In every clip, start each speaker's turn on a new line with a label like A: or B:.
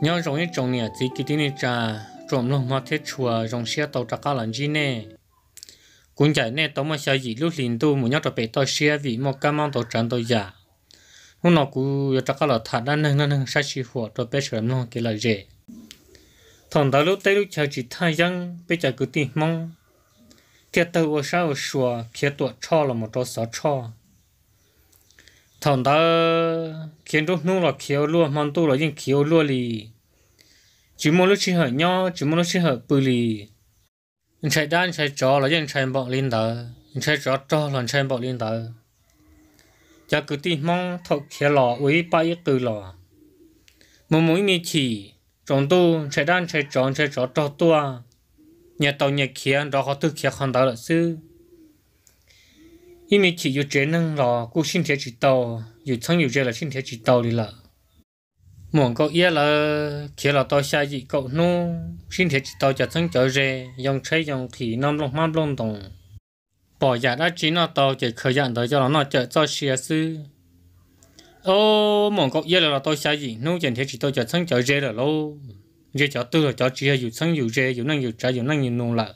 A: nhớ rồng ít trồng nè chỉ cái tin cha, trộm luôn mà thế chùa rồng xe tàu trà cá làm gì nè cũng chạy nè tàu mà xe gì lúc liền tu muốn nhớ trở về tao xe vì mà cái mong tàu tràn tàu giả dạ. hôm nọ cú trà cá là thả đan nâng nâng sai chi hồ trà bể sớm luôn cái là gì? thằng đó lúc tới lúc chờ chỉ thay dân bây giờ cứ tìm mong thiệt tàu ở sao sủa kia tuột cho là một trò sợ cho thằng đó khiến đốt nung là kiểu lúa mang tu là những kiểu lúa đi chỉ muốn lúc chỉ hở nhau chỉ muốn lúc chỉ hở bự lì chạy đan chạy chó là dân chạy bọ lên đó chạy chó chó là chạy bọ lên đó giờ cứ tin mong thọ kia lò với ba ít từ lò một mũi mi chỉ trong tu chạy đan chạy chó chạy chó chó cho tua nhà tàu nhà kia đó họ tự kia không đó là sư ý mi chỉ yêu chế năng lò cũng xin thế chỉ tàu yêu thằng yêu chế là xin thế chỉ tàu đi lợ muốn cậu yên là khi là tôi xây gì cậu nu xin thiết tôi chợt thân trở về dòng chơi dòng thì năm lông mâm lông đồng bỏ giả đã chỉ nó tôi chỉ khởi dạng tới cho nó nó chợt cho xia sư ô muốn cậu yên là tôi xây gì nu chẳng thiệt chỉ tôi chợt thân trở về là lâu giờ cho tư là cho chỉ là dù thân dù về dù năng dù trái, dù năng dù nung lợ.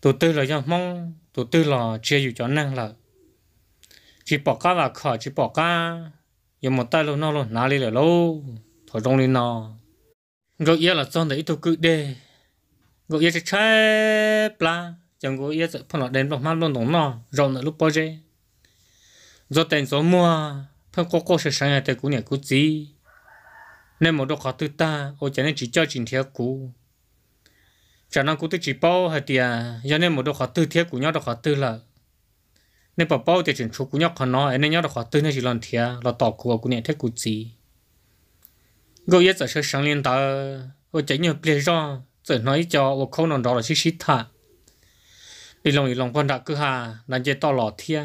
A: tụi tư là do mong tụi tư là chỉ dù cho năng lợ. chỉ bỏ cá là khở chỉ bỏ cá giờ một tay luôn nó luôn nà đi là lâu thổi trong đi nó rồi giờ là xong để ít thu cứ đê rồi giờ sẽ chơi pla chẳng có giờ sẽ phân loại đến lúc mà luôn đúng nó rồi nữa lúc bao giờ rồi tiền số mua phân cô cô sẽ sáng ngày tới cũng nhà cũng gì nên một đồ khó tư ta ô chả nên chỉ cho trình thiếu cũ chả năng cũng tư chỉ bao hay tiền giờ nên một đồ khó tư thiếu cũ nhau đồ khó tư là nên bảo bảo cho chuyện chú cũng nhóc còn nó nên nhóc được khó tư nên chỉ lần thia là tỏ của cũng nhận thấy cụ gì gọi yết giờ sẽ sáng lên ta ở chạy nhiều ple ra giờ nói cho ở khâu nón đó là chỉ xít thà đi lòng đi lòng con đã cứ hà đang chơi to lọ thia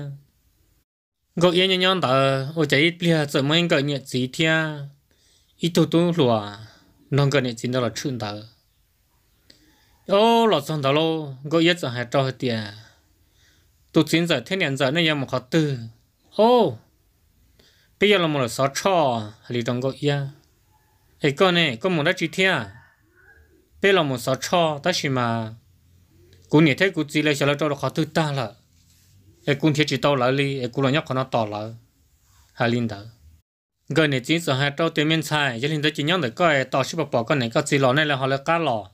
A: gọi yết nhóc nhóc ta ở chạy ple giờ mới gọi nhận gì thia ít tu tu lùa non gọi nhận gì đó là chuyện ta ô lọ xong đó lô gọi yết giờ hay cho hết tiền tu chín giờ thế nhận giờ nó giờ một khó tư ô bây giờ là một là sáu trò lì trong gọi ya à? cái con này con một đã chỉ thế à bây giờ một sáu trò ta chỉ mà cũng nhảy thấy cũng chỉ lấy cho nó cho nó khó tư ta là ấy cũng thiết chỉ tao lại đi ấy cũng là nhóc con nó tỏ lại hà linh đó gần này chín giờ hai trâu tiền miếng xài cho linh tới chỉ nhóc để cái tỏ sự bảo bảo con này có chỉ lò này là họ là cá lò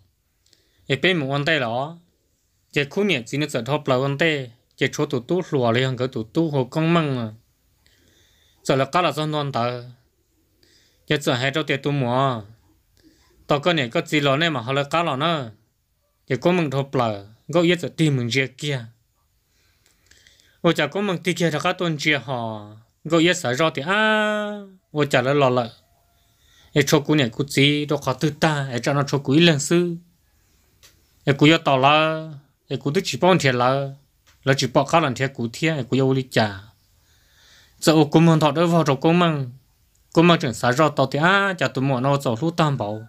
A: cái bên một con tay lò cái cũng nhảy chỉ nó sợ thọ bảo con tay chỉ chỗ tụ tu lùa này hàng cái tụ tu hồ công măng à giờ là cá là do non tờ giờ giờ hai chỗ tiền tu mua tao cái này có gì lo này mà họ là cá lo nữa giờ có măng thô bờ có ít giờ tìm mình chia kia ôi chả có măng tì kia là cá tuần chia họ có ít giờ rau thì à ôi chả là lo lợ ai cho cô này cú gì đâu khó tự ta ai cho nó cho cú lên sư ai cô yêu tao là ai cô tự chỉ bằng tiền là là chỉ bỏ cá lần thế cú thiên cú yêu đi chả giờ ô cũng mong thọ đỡ vào rồi cũng mong cũng mong chuyển xã rồi tao thì à chả tụi mọn nó giàu lú tam bảo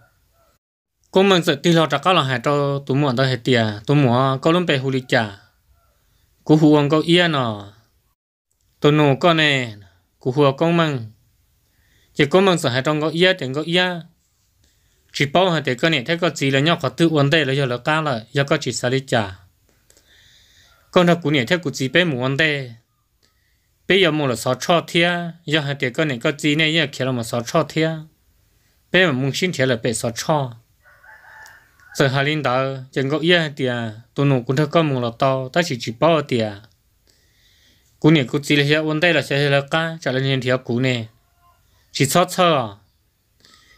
A: cũng mong giờ đi lo trả cá lần hè cho tụi mọn tao hết tiền tụi mọn có luôn bè hù đi chả cú hù ông có yên à nọ tụi nô con nè cú hù cũng mong chỉ cũng mong giờ hè trong có yên à, tiền có yên à. chỉ bảo hà thì cái này thấy có gì là nhóc có tự ổn định là giờ là cá là giờ có chỉ xã đi chả con nó cũng nhận theo của chỉ bé một ăn đề bây giờ mua là sáu chọt thia giờ hai đứa con này có chỉ này giờ kia là một sáu chọt thia bây mà muốn xin thia là bảy sáu chọt, giờ hai linh đạo chẳng có giờ đứa, tụi nó cũng theo con mua là to ta chỉ chỉ bao đứa, cũng nhận của chỉ là hiện ăn đề là sẽ là cả trả lên hiện thia cũ này chỉ sáu chọt,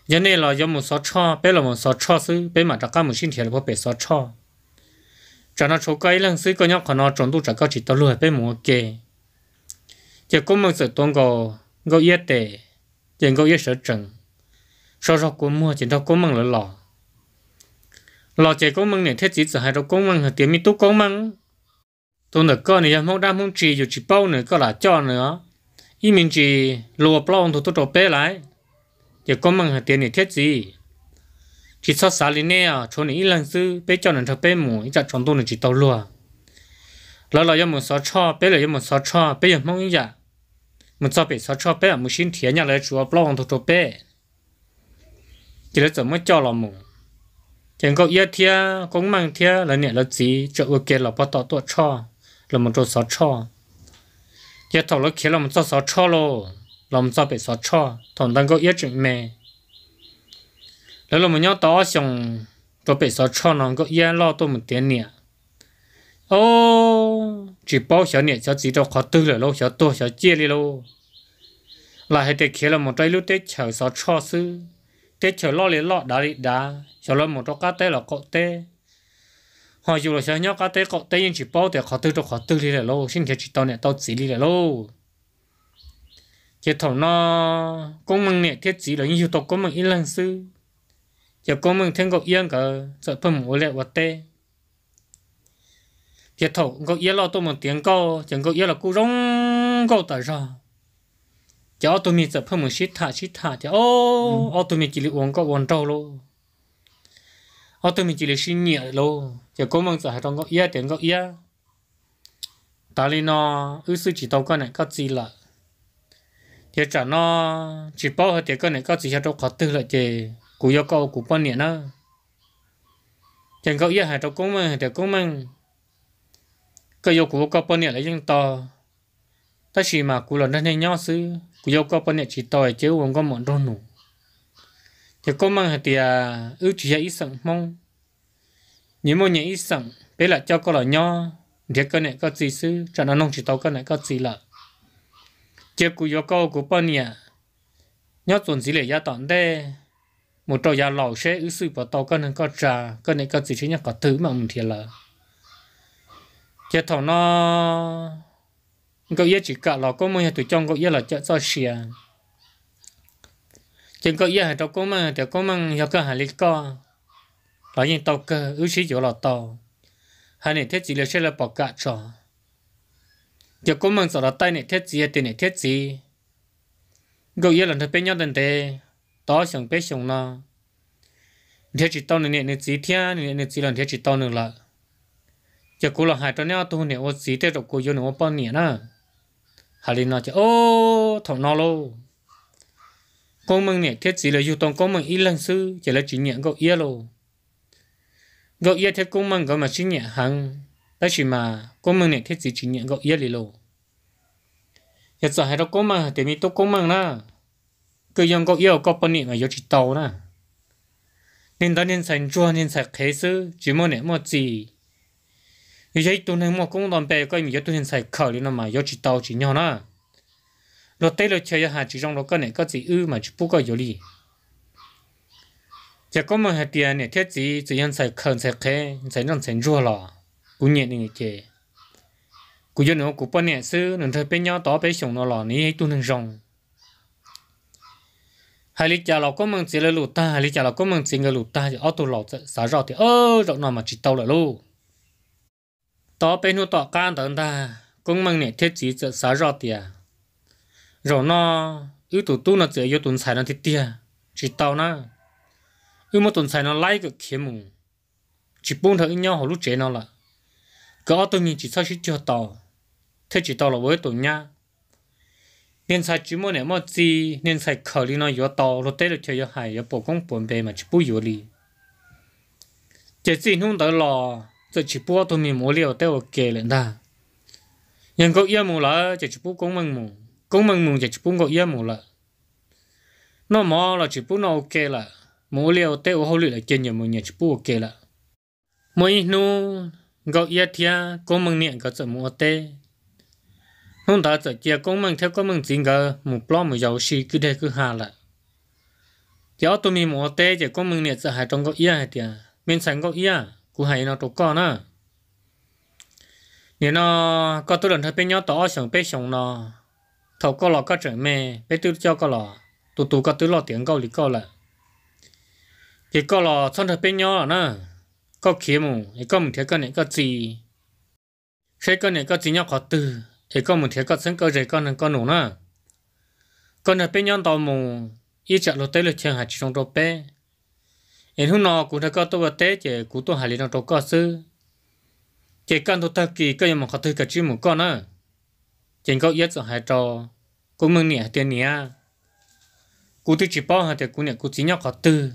A: giờ này là giờ một sáu chọt, bây giờ một sáu chọt, xứ bây mà trả cả một xin thia là bảy sáu chọt cho nó chỗ cái lần xí có nhóc của nó trốn tu trả cao chỉ tao luôn bên mua kề giờ cũng mong sự tuân gò gò yết tệ giờ gò yết sở trần sau đó cũng mua chỉ đâu cũng mong là lò lò chỉ cũng mong này thế chỉ sợ hai đâu cũng mong là tiếng mi tu cũng mong tôi nữa con này không đam không chỉ dù chỉ bao nữa có là cho nữa ý mình chỉ lùa bao tôi tôi trộn bé lại giờ cũng mong là tiếng này thế gì พิซซอาซาลีเนียชนอีหลังซื้อไปเจ้าหนึทะเบียนหมู่จากชนตุนจิตโตลัวแล้วเราอยางมุ่งสอชอเปเลยยางมุ่งสอชอเปยังมองอีกมุ่งสอไปสอชอเปมุ่งชิ้นเทียนอย่างไรชัวปล้องทุกทุกเป้ที่เราจะไม่เจ้าะเราหมู่ยังก็เยอะเทียก็มังเทียแล้วเนี่ยเราจีจะโอเคเราพอต่อตัวชอเรามุ่งสอชอยังถอดเราเขียนเรามุ่งสอชอโลเราไม่สอไปสอชอถอนตั้งก็เยอะจังแม่แล้วเราไม่ยอมต่อส่งตัวเป็ดสอชอนองก็แย่ล่อตัวเหมือนเตี้ยเนี่ยโอ้จีบอเสียเนี่ยเสียจีตัวขอตื้อเลยลูกเสียตัวเสียเจี๊ยเลยลูกลายให้เด็กเขียนเราหมดใจลูกเด็กเฉยสอชอซื้อเด็กเฉยล่อเลยล่อดาลิดาเฉยเราหมดตัวก้าเต้หรอกก็เต้ họ dù là sao nhau cá tế cọ tế nhưng chỉ bao để khó tư cho khó tư đi là lâu xin chỉ tao nè tao chỉ đi là lâu chỉ thầu nó công mừng nè thiết chỉ là như tao công mừng ít lần sư giờ con mình thêm gọc yên cả sợ phẩm ô lệ vật tê giờ thổ gọc yên lo tôi một tiếng câu chẳng gọc yên là cú rong câu tại sao giờ tôi mình sợ phẩm một xít thả xít thả thì ô ô tôi mình chỉ là uống có uống trâu luôn ô tôi mình chỉ là xin nhẹ luôn giờ con mình sợ hai trong gọc yên tiếng gọc yên ta li nó ư sư chỉ tao con này có gì là giờ trả nó chỉ bảo hết tiếng con này có gì cho đâu khó tư là gì cú yêu cầu cú quan niệm đó chẳng cậu yêu hạt đâu cũng mà để cũng mang cậu yêu cú có quan niệm là chẳng to ta chỉ mà cú lần này nhau xứ cú yêu có quan niệm chỉ to chứ không có mọn đâu nụ thì có mang thì à ước chỉ là ít sẵn mong nhưng mong nhảy ít sẵn bây là cho con là nho để con này có gì xứ cho nó nông chỉ to con này có gì là chứ cú yêu cầu cú quan niệm nhớ chuẩn gì để gia tăng đây một trò già lão sẽ ứng xử vào tàu cái này có trà cái này có gì chứ nhá có thứ mà mình thiệt là chế thầu nó có yết chỉ cả lão có mấy tụi trong có yết là chợ do xìa trên cậu yết đâu có mà thì có mang do cơ hành lý co là những tàu cơ ứng xử chỗ lão tàu hai này thiết gì là sẽ là bỏ cả trò giờ có mang sợ là tay này thiết gì tiền này thiết gì cậu yết là thật bên nhau tận thế đó xong bé xong nó thế chỉ tao này nè, chỉ thiên này nè, chỉ là thế chỉ tao nữa là giờ cô là hai tao nhau tôi này ô chỉ thế rồi cô vô này ô bao nè, nữa hà linh nó chứ ô thằng nó lô công mừng nè thế chỉ là yêu tông công mừng ít lần sư chỉ là chỉ nhận cậu yêu lô cậu yêu thế công mừng cậu mà chỉ nhận hàng đó chỉ mà công mừng nè thế chỉ chỉ nhận cậu yêu lì lô giờ hai đó công mừng thì mình tốt công mừng nè cứ dùng có yêu có bận nị mà yêu chỉ tàu na nên đó nên sản chua nên sản khế sư chỉ muốn nè mua gì như vậy tôi nên mua cũng đòn bè cái mình yêu tôi nên sản khởi lên mà chỉ tàu chỉ nhau na rồi tới rồi chơi hà chỉ trong đó cái này cái gì ư mà chỉ bút cái yêu đi chỉ có một hạt tiền này thiết gì chỉ nên sản khẩn sản khế sản trong sản chua lò cũng nhẹ như thế cú dân nó cú bận nè sư nên thấy bên nhau đó bên xong nó lò này tôi nên rong hai lý cha lão có mang gì là lụt ta hai lý cha lão có mang gì người lụt ta thì auto lão sẽ rau thì ơ rộng nào mà chỉ tàu lại luôn đó bên nó tọt can tận ta cũng mang nè thiết chỉ sẽ xả rau thì à rồi nó ưu tụ tu nó chỉ yêu tuần xài nó thiết tia chỉ tàu na ưu mà tuần xài nó lấy cái kiếm mùng chỉ buông thở nhau họ lúc chết nó là cái auto nhìn chỉ sao chỉ cho tàu thế chỉ tàu là với tuần nha nên sai chú mua này mà gì nên sai khởi đi nó yếu to rồi tới được chơi yếu hại yếu bổ công bổn bề mà chỉ bù yếu đi chỉ chỉ không tới lò chỉ chỉ bù tôi mình mua liệu tới ok lên ta nhưng có yếu mua lỡ chỉ chỉ bù công mừng mù công mừng mù chỉ chỉ bù có yếu mua lỡ nó mua là chỉ bù nó ok là mua liệu tới ô hô là chơi nhiều mù nhà chỉ bù ok là mỗi nu có yếu thia công mừng niệm có sợ mua tê hôm đó giờ kia công mang theo công mang chính cái một plon một dầu xì cứ thế cứ hà lại giờ tôi mình mua té giờ công mang này giờ hai trong có ia à hai tiền bên sánh có ia à? cú hay nó trộn con á nếu nó có tôi lần thấy bên nhau tỏ sống bên sống nó thầu có lọ có trở mê bên tôi cho có lọ tụ tụ có tôi lọ tiếng câu lý câu lại thì có lọ xong thấy bên nhau là nè có kiếm mù cái công mình cái này có gì thế cái này có gì nhau có từ thì con một thiệt con sẵn cơ rể con con nổ nữa con là bên nhau tàu mù ít chợ lô tế lô chơi hạt trong đồ bé em hôm nọ cũng thấy con tôi tế chỉ cũng tôi hạt lý trong đồ con sư chỉ con tôi thật kỳ cái mà có thứ cả chữ một con nữa chỉ có ít giờ hạt trò cũng mừng nhẹ tiền nhẹ cũng tôi chỉ bao hạt thì cũng nhẹ cũng chỉ nhóc có tư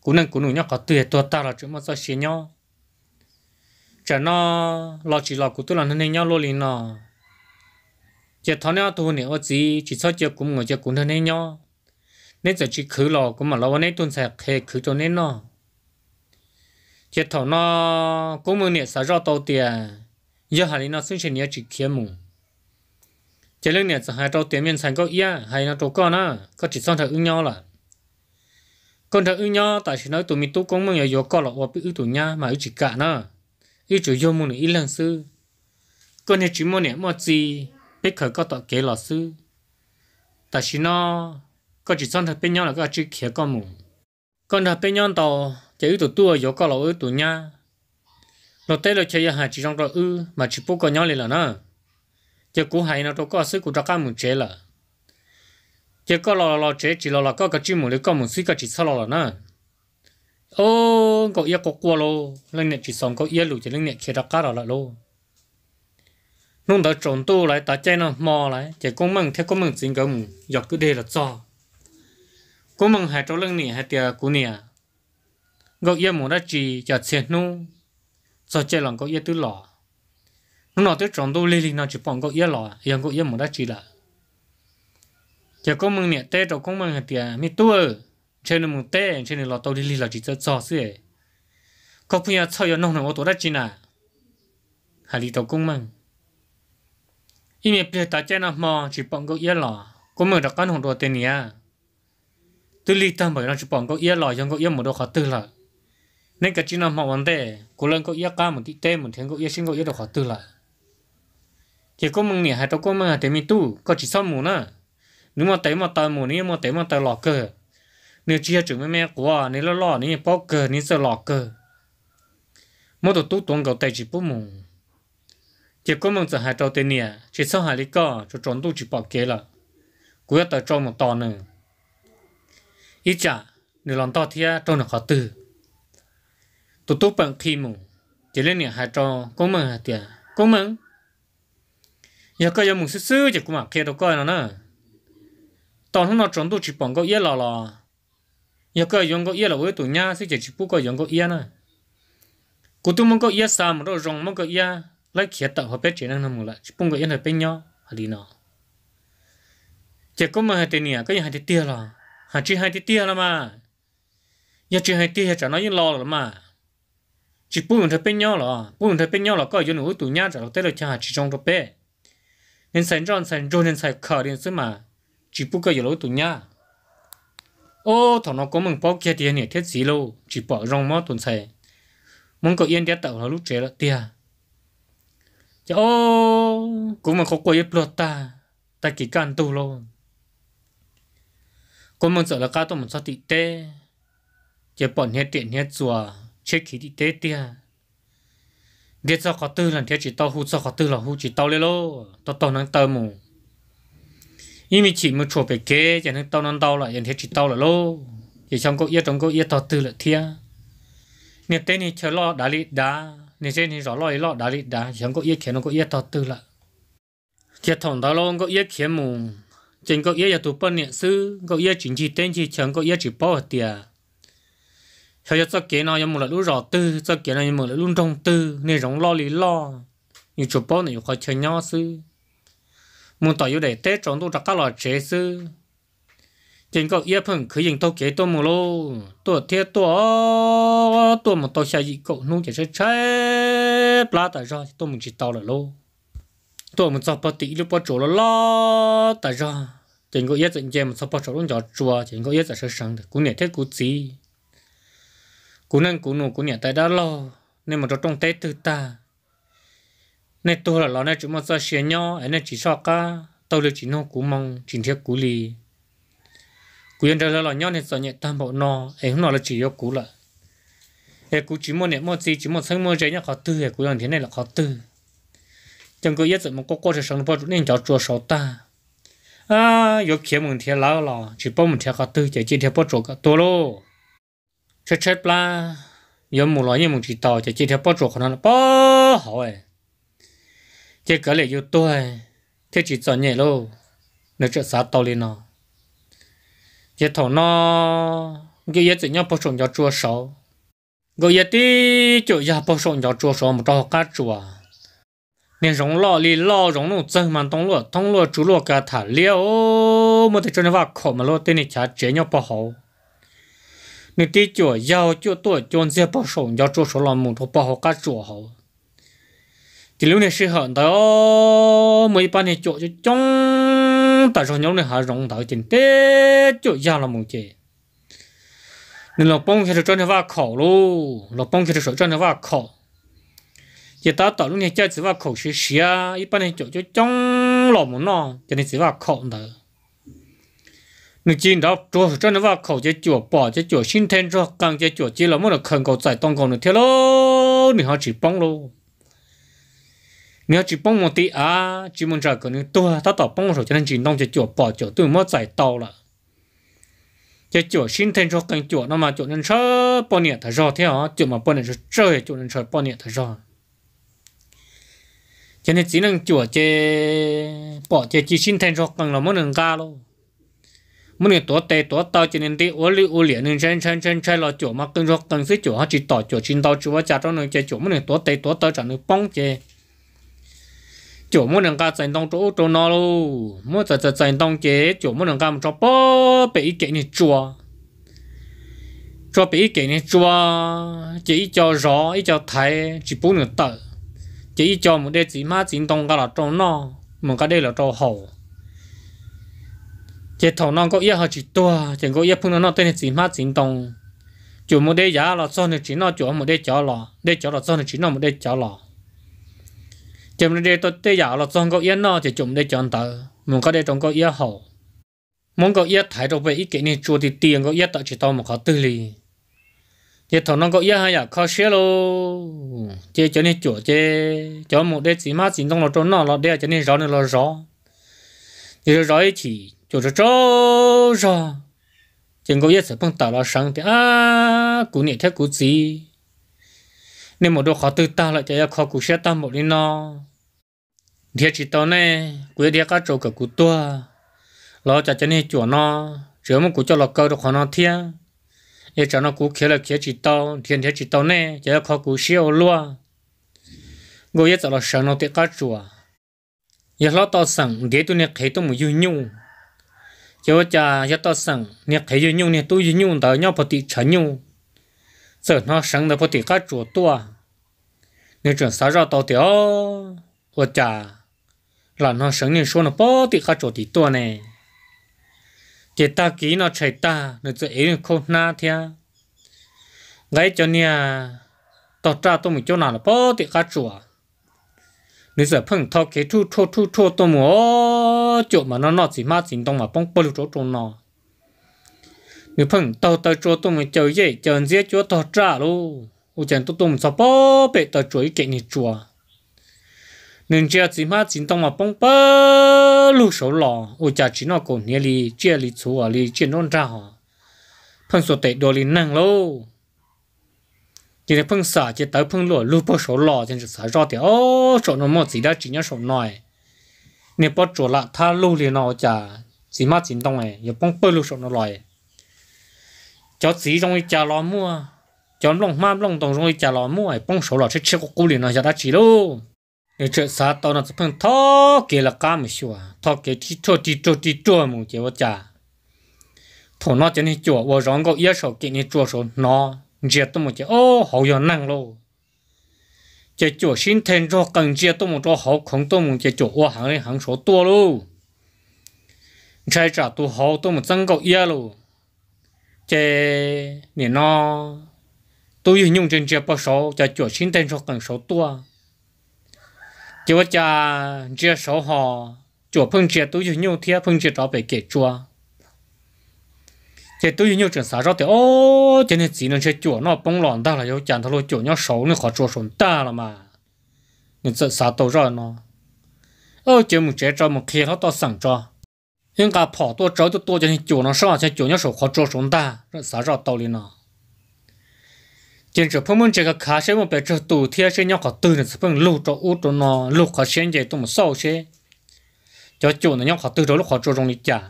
A: cũng nên cũng nụ nhóc có tư tôi ta là chỗ mà sao xí nhau chả nó lo chỉ lo cũng tôi là nên nhau lo liền nó giờ thằng nào thôi nè ở gì chỉ sợ giờ cũng ngồi giờ cũng thế này nhau nên giờ chỉ khử lò cũng mà lâu nay tuần sẽ khề khử cho nên nó giờ thằng nó cũng mừng nè sao tàu tiền giờ hai nó sinh sinh nè chỉ kia mù giờ lúc nè giờ hai tàu tiền miền sản có ia hai nó tàu con á à, có chỉ sao thằng ưng nhau là con thằng ưng nhau tại chỉ nói tụi mình tu cũng mừng giờ giờ con là bị ưng tụi nhá mà ưng chỉ cả nó ưng chủ vô mừng nè ít lần sư con nè chỉ mua nè mua gì biết khởi có tọt kế lọ sư ta chỉ nó có chỉ son thật bên nhau là có chỉ khía con mù con thật bên nhau tàu chỉ ưu tụ tua yếu có lọ ưu tụ nha nó tê là chơi hạ chỉ trong đó ư mà chỉ bố có nhau lên là nó chỉ cú hay nó đâu có sư cú trắc cá mù chế là chỉ có lọ lọ chế chỉ lọ lọ có cái chỉ mù lấy có mù sư có chỉ sao lọ là nó ô có yêu có qua lô lên nè chỉ xong có yêu lù chỉ lên nè khía trắc cá lọ lọ lô 弄到种多来，大家呢毛来，这公们听公们真个木，要个得了早。公们还找人呢，还得姑娘，我也没得去，要钱弄，做这两个也都老，弄到都种多里里呢，就帮个也老，也个也没得去了。这公们呢，带着公们还得没多，趁你没带，趁你老到里里了，就在早些。có bây giờ sao giờ nông nông tôi đã chín à hà lý tàu công mang 因为别大家那么只帮个一了，我们这干很多的呢，对里头没让只帮个一了，用个一没得好得了。那个只那么问的，古人个一干么的，对么天个一心个一都好得了。结果们呢，还到我们还得没度，个只三亩呢，你么得么得亩，你么得么得老个，你只要准备咩果，你了老，你包个，你是老个，没得都懂个代志不么？chỉ có mong chờ hai trâu tên nè chỉ sau hai lý co cho trốn tu chỉ bỏ kế là cú ở tới trâu một to nữa ít chả nửa lòng to thia trâu nó khó từ tụ tụ bằng khi mù chỉ lên nè hai trâu cũng mừng hai tiền cũng mừng giờ có giờ mùng sư sư chỉ cũng mặc kia đâu coi nó nữa tao không nó trốn tu chỉ bằng có yên lò lò giờ có dùng có yên là với tụi nhá sẽ chỉ chỉ bu có dùng có yên nữa cú tu mong có yên sao mà đâu rong mong có yên lấy khía tạo họ biết chỉ năng một lại chỉ bung cái yên họ biết nhau họ đi nọ chỉ có mà hai tiền nè có những hai tiền tia là hà chỉ hai tiền tia là mà giờ chỉ hai tia chả nói những lo rồi mà chỉ bung họ biết nhau rồi, bung họ biết nhau là có những người tụi nhau chả tới được chả chỉ trong đó biết nên sản tròn sản tròn nên sản khởi đến xứ mà chỉ bung có những người tụ nhau ô thằng nó có mừng bao kia tiền nè thiết gì luôn, chỉ bỏ rong mót tuần xài. mong có yên đét tạo là lúc chế là tia cho cũng mà khó quay ép lột ta ta kỳ càng tu luôn cũng mong sợ là cá tôi mình sao tị tê chỉ bọn hết tiện hết chùa chết khí tị tê tia biết sao khó tư là thế chỉ tao hút sao khó tư là hút chỉ tao lên lô tao tao năng tao mù ý mình chỉ một chỗ về kế chẳng năng tao năng tao lại chẳng thế chỉ tao là lô chỉ trong cô yết trong cô yết tao tư là thia nè tên này chờ lo đá lị đá nên trên thì rõ lo lo đã đi đã chẳng có yết khiến nó có yết to tư là thiệt thòng đó lo có yết khiến mù chẳng có yết là tụ bên niệm sư có yết chính trị tên chỉ chẳng có yết chỉ bỏ tiền sau đó cho kiến nó một mà lúc rõ tư cho kiến nó nhưng mà luôn trong tư nên rong lo lý lo như chụp bao này khó chơi nhau sư muốn tỏ yêu để tết trong tu trắc các loại chế sư chính có yêu phần cứ nhìn tôi kế tôi một lô tôi thiết tôi tôi một tôi sẽ gì cậu nung chỉ sẽ chơi plá tại ra tôi mình chỉ tao là lô tôi một sập tí lúc bắt chỗ là lo tại ra chính có yêu trận chơi một sập bắt chỗ luôn cho chùa chính có yêu tại sẽ sáng được cũng nhẹ thế cũng gì cũng nên cũng nụ cũng nhẹ tại đó lo nên một cho trong tết từ ta nên tôi là lo nên chúng mà sao xé nhau nên chỉ sao cả tàu được chỉ nó cũng mong chính thiết cũng lì quyền đó là nhon nên rồi nhẹ tam bộ no em nói là chỉ yêu cú là em cú chỉ một nhẹ một gì chỉ một sáng một giây nhá khó tư em cú làm thế này là khó tư chẳng có yết rồi một có cô sẽ sống bao nên cháu chùa sáu ta à yêu kia mình thế lão lò chỉ bao mình thế khó tư chỉ chỉ thế bao chỗ cả tôi lô chết chết la yêu mù lò như mình chỉ tàu chỉ chỉ thế bao chỗ khả năng bao hỏi chỉ cái này yêu tôi thế chỉ chọn nhẹ lô nó chết sao tàu lên nó giờ thầu nó cái giờ chỉ nhau bổ sung cho chua sầu rồi giờ tí chỗ giờ bổ sung cho chua sầu một trò cá chua nên rong lo li lo rong nụ chân mà tông lo tông lo chú lo cả ta, liêu một thể cho nó vào khổ mà lo tên này chả chế nhau bỏ hậu nên tí chỗ giàu chỗ tuổi chôn giờ bổ sung cho chua sầu làm một thằng bỏ hậu cá chua hậu thì lúc này sự hận đó mấy bạn này chỗ cho trong cả số nhóm này họ rộng thở trên té chỗ ra là một chế nên là bông khi được cho nó vào khẩu luôn là bông khi được cho nó vào khẩu giờ ta tạo lúc này chơi chỉ vào khẩu xí xí à ít bên này chỗ chỗ trong lòng muốn nó cho nên chỉ vào khẩu thôi, nên chỉ đó chỗ cho nó vào khẩu chỉ chỗ bỏ chỉ chỗ sinh thêm cho càng chỉ chỗ chỉ là muốn được khẩn cầu giải tông cầu nữa thế luôn nên họ chỉ bông luôn nếu chỉ bông một tí à chỉ muốn trả cái nếu tua ta tỏ bông một số cho nên chỉ nông chỉ chỗ bỏ chỗ tôi mất giải tàu là chỉ chỗ xin thêm cho cái chỗ nó mà chỗ nên sơ bao nhiêu thời giờ thế chỗ mà bao nhiêu chơi chỗ nên sơ bao nhiêu thời giờ cho nên chỉ năng chỗ chỉ bỏ chế chỉ sinh thêm cho cần là muốn nâng cao luôn muốn người tổ tệ tổ tao chỉ nên đi ô li ô liệt nên chân chân chân chân là chỗ mà cần cho cần xí chỗ họ chỉ tỏ chỗ xin tao chúa cha trong nơi chỉ chỗ muốn người tổ tệ tổ tao chẳng được bông chế chỗ mỗi lần ca chạy đông chỗ chỗ nào luôn mỗi giờ giờ chạy đông chế chỗ mỗi lần ca cho bó bị cái này chua cho bị cái này chua chỉ cho rõ chỉ cho thấy chỉ bốn lần tờ chỉ cho một đây chỉ má chỉ đông ca là chỗ nào, một cái đây là chỗ hậu chế thầu nó có ít hơn chỉ tua chỉ có ít phương nào tên là chỉ má chỉ đông chỗ một đây giả là cho nên chỉ nó chỗ một đây chỗ lò đây chỗ là cho nên chỉ nó một đây chỗ lò chúng nó để tôi để giờ là trong cái yên nó thì chúng để chọn tờ muốn có để trong cái yên hậu muốn có yên thái độ về ý kiến này chua thì tiền có yên tờ chỉ tao một có tư lý giờ thằng nó có yên hay là khó xé lô chơi cho này chỗ chơi cho một để chỉ mà chỉ trong nó trốn nó là để cho nên rõ nên là rõ thì rõ chỉ chỗ cho cho rõ chỉ có yên sẽ bằng tờ là sáng thì à cú này thế cú gì nên một đồ khó tư ta lại cho khó cú xé ta một đi nó thiệt chỉ tao này cuối thiệt các chỗ cả cú tua lo cho cho nên chỗ nó chỉ muốn cú cho lọ câu được khó nó thiên để cho nó cú kia là kia chỉ tao thiệt thế chỉ tao này chỉ có khó cú siêu luôn ngồi yên cho nó sợ nó tiếc các chỗ giờ lo tao sẵn ghế tôi này thấy tôi muốn yêu nhung chứ cha giờ tao sẵn này thấy yêu nhung này tôi yêu nhung tao nhau phải tiếc chán nhung giờ nó sẵn là phải tiếc các chỗ tua nên chuyện sao ra tao tiếc 我家。là nó sống nên số nó bó thì khá chỗ thì to nè thì ta kỹ nó chạy ta nó sẽ ấy không na thia ngay cho nè, tao tra tôi mình chỗ nào là bó thì khá chỗ nếu giờ phăng thao kế thu thu thu thu tôi mua chỗ mà nó nó chỉ mát chỉ đông mà bông bơ chỗ chỗ nó nếu phăng tao tao chỗ tôi mình chơi chơi chơi chơi chỗ tao tra luôn u chẳng tôi tôi mình sao bó bị tao chuối kiện như chuột nên chia chỉ mà chính tông mà bông bơ lu số lò ô cha chỉ nó cổ nhẹ li chia li chú ở li chia non ra họ phân số tệ đồ li năng lô chỉ là phân xả chỉ tới phân lô, lu bơ số lò trên là xả rõ thì ô chỗ nó một gì đó chỉ nhớ số nòi nên bơ chỗ lạ tha lu li nó cha chỉ mà chính tông ấy, giờ bông bơ lu số nó lòi cho chỉ trong cái chả lò mua cho lòng ma lòng đồng trong cái chả lò mua bông số lò chết chết cũng li nó chả đã chỉ luôn 这啥到那只碰他给了干么说，他给提着提着提着么给我家，他那叫你做，我让个一手给你做手拿，这都么叫哦，好要难喽。这做新天做更这都么做好空都么这做我行的行说多喽，这这都好都么真够也喽，这你呢，都有用真这不少，这做新天做更少多。chúa cha chia số họ chúa phương chia tôi dùng nhiều thiết phương chia đó về kể chúa thì tôi dùng nhiều trường xã rồi thì ô chỉ nên chơi chúa bông lòn ta là yêu chẳng thôi chúa nhau số nó khó số ta là mà nên sợ xã tôi rồi nó ô chỉ một chế cho một khi nó to sẵn cho nhưng cả phỏ tôi cháu tôi tôi cho nên chúa nó sợ sẽ chúa số khó chúa số ta rồi tàu chính chủ phong môn chỉ có khá sẽ một bé cho tù thiê sẽ nhau có từ là phong lưu cho út cho nó lưu khó xuyên về tụm sâu xe cho chủ nó nhau khó từ đó lúc khó cho rong đi trả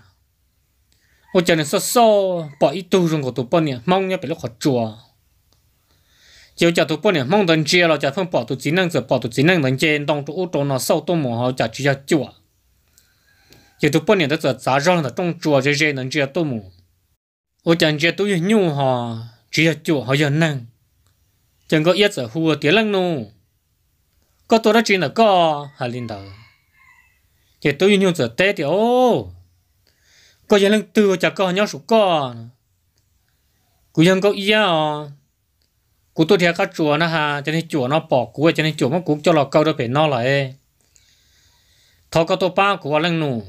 A: ô chả nên sơ sâu bỏ ít tu rong của tụ bọn nè mong nhau bị lúc khó chùa chiều chả tụ bọn nè mong tận chia là chả phong bỏ tụ chỉ năng giờ bỏ tụ chỉ năng tận trên đông tụ út cho nó sâu tụ mỏ họ chả chỉ cho chùa chiều tụ bọn nè đó giờ giá rong là trong chùa dễ dễ tận chia tụ mỏ ô chả chia tụ như họ chỉ cho chùa họ giờ năng chẳng có yết giờ hùa tiếng lăng nô có tôi đã chuyện là có hà linh đầu chỉ tôi nhung giờ tết thì ô có giờ lăng tư chả có nhau sụp có cú dân có yết à cú tôi theo các chùa nó hà cho nên chùa nó bỏ cú cho nên chùa mất cú cho lò câu đó phải nó lại thọ có tôi ba cú lăng nô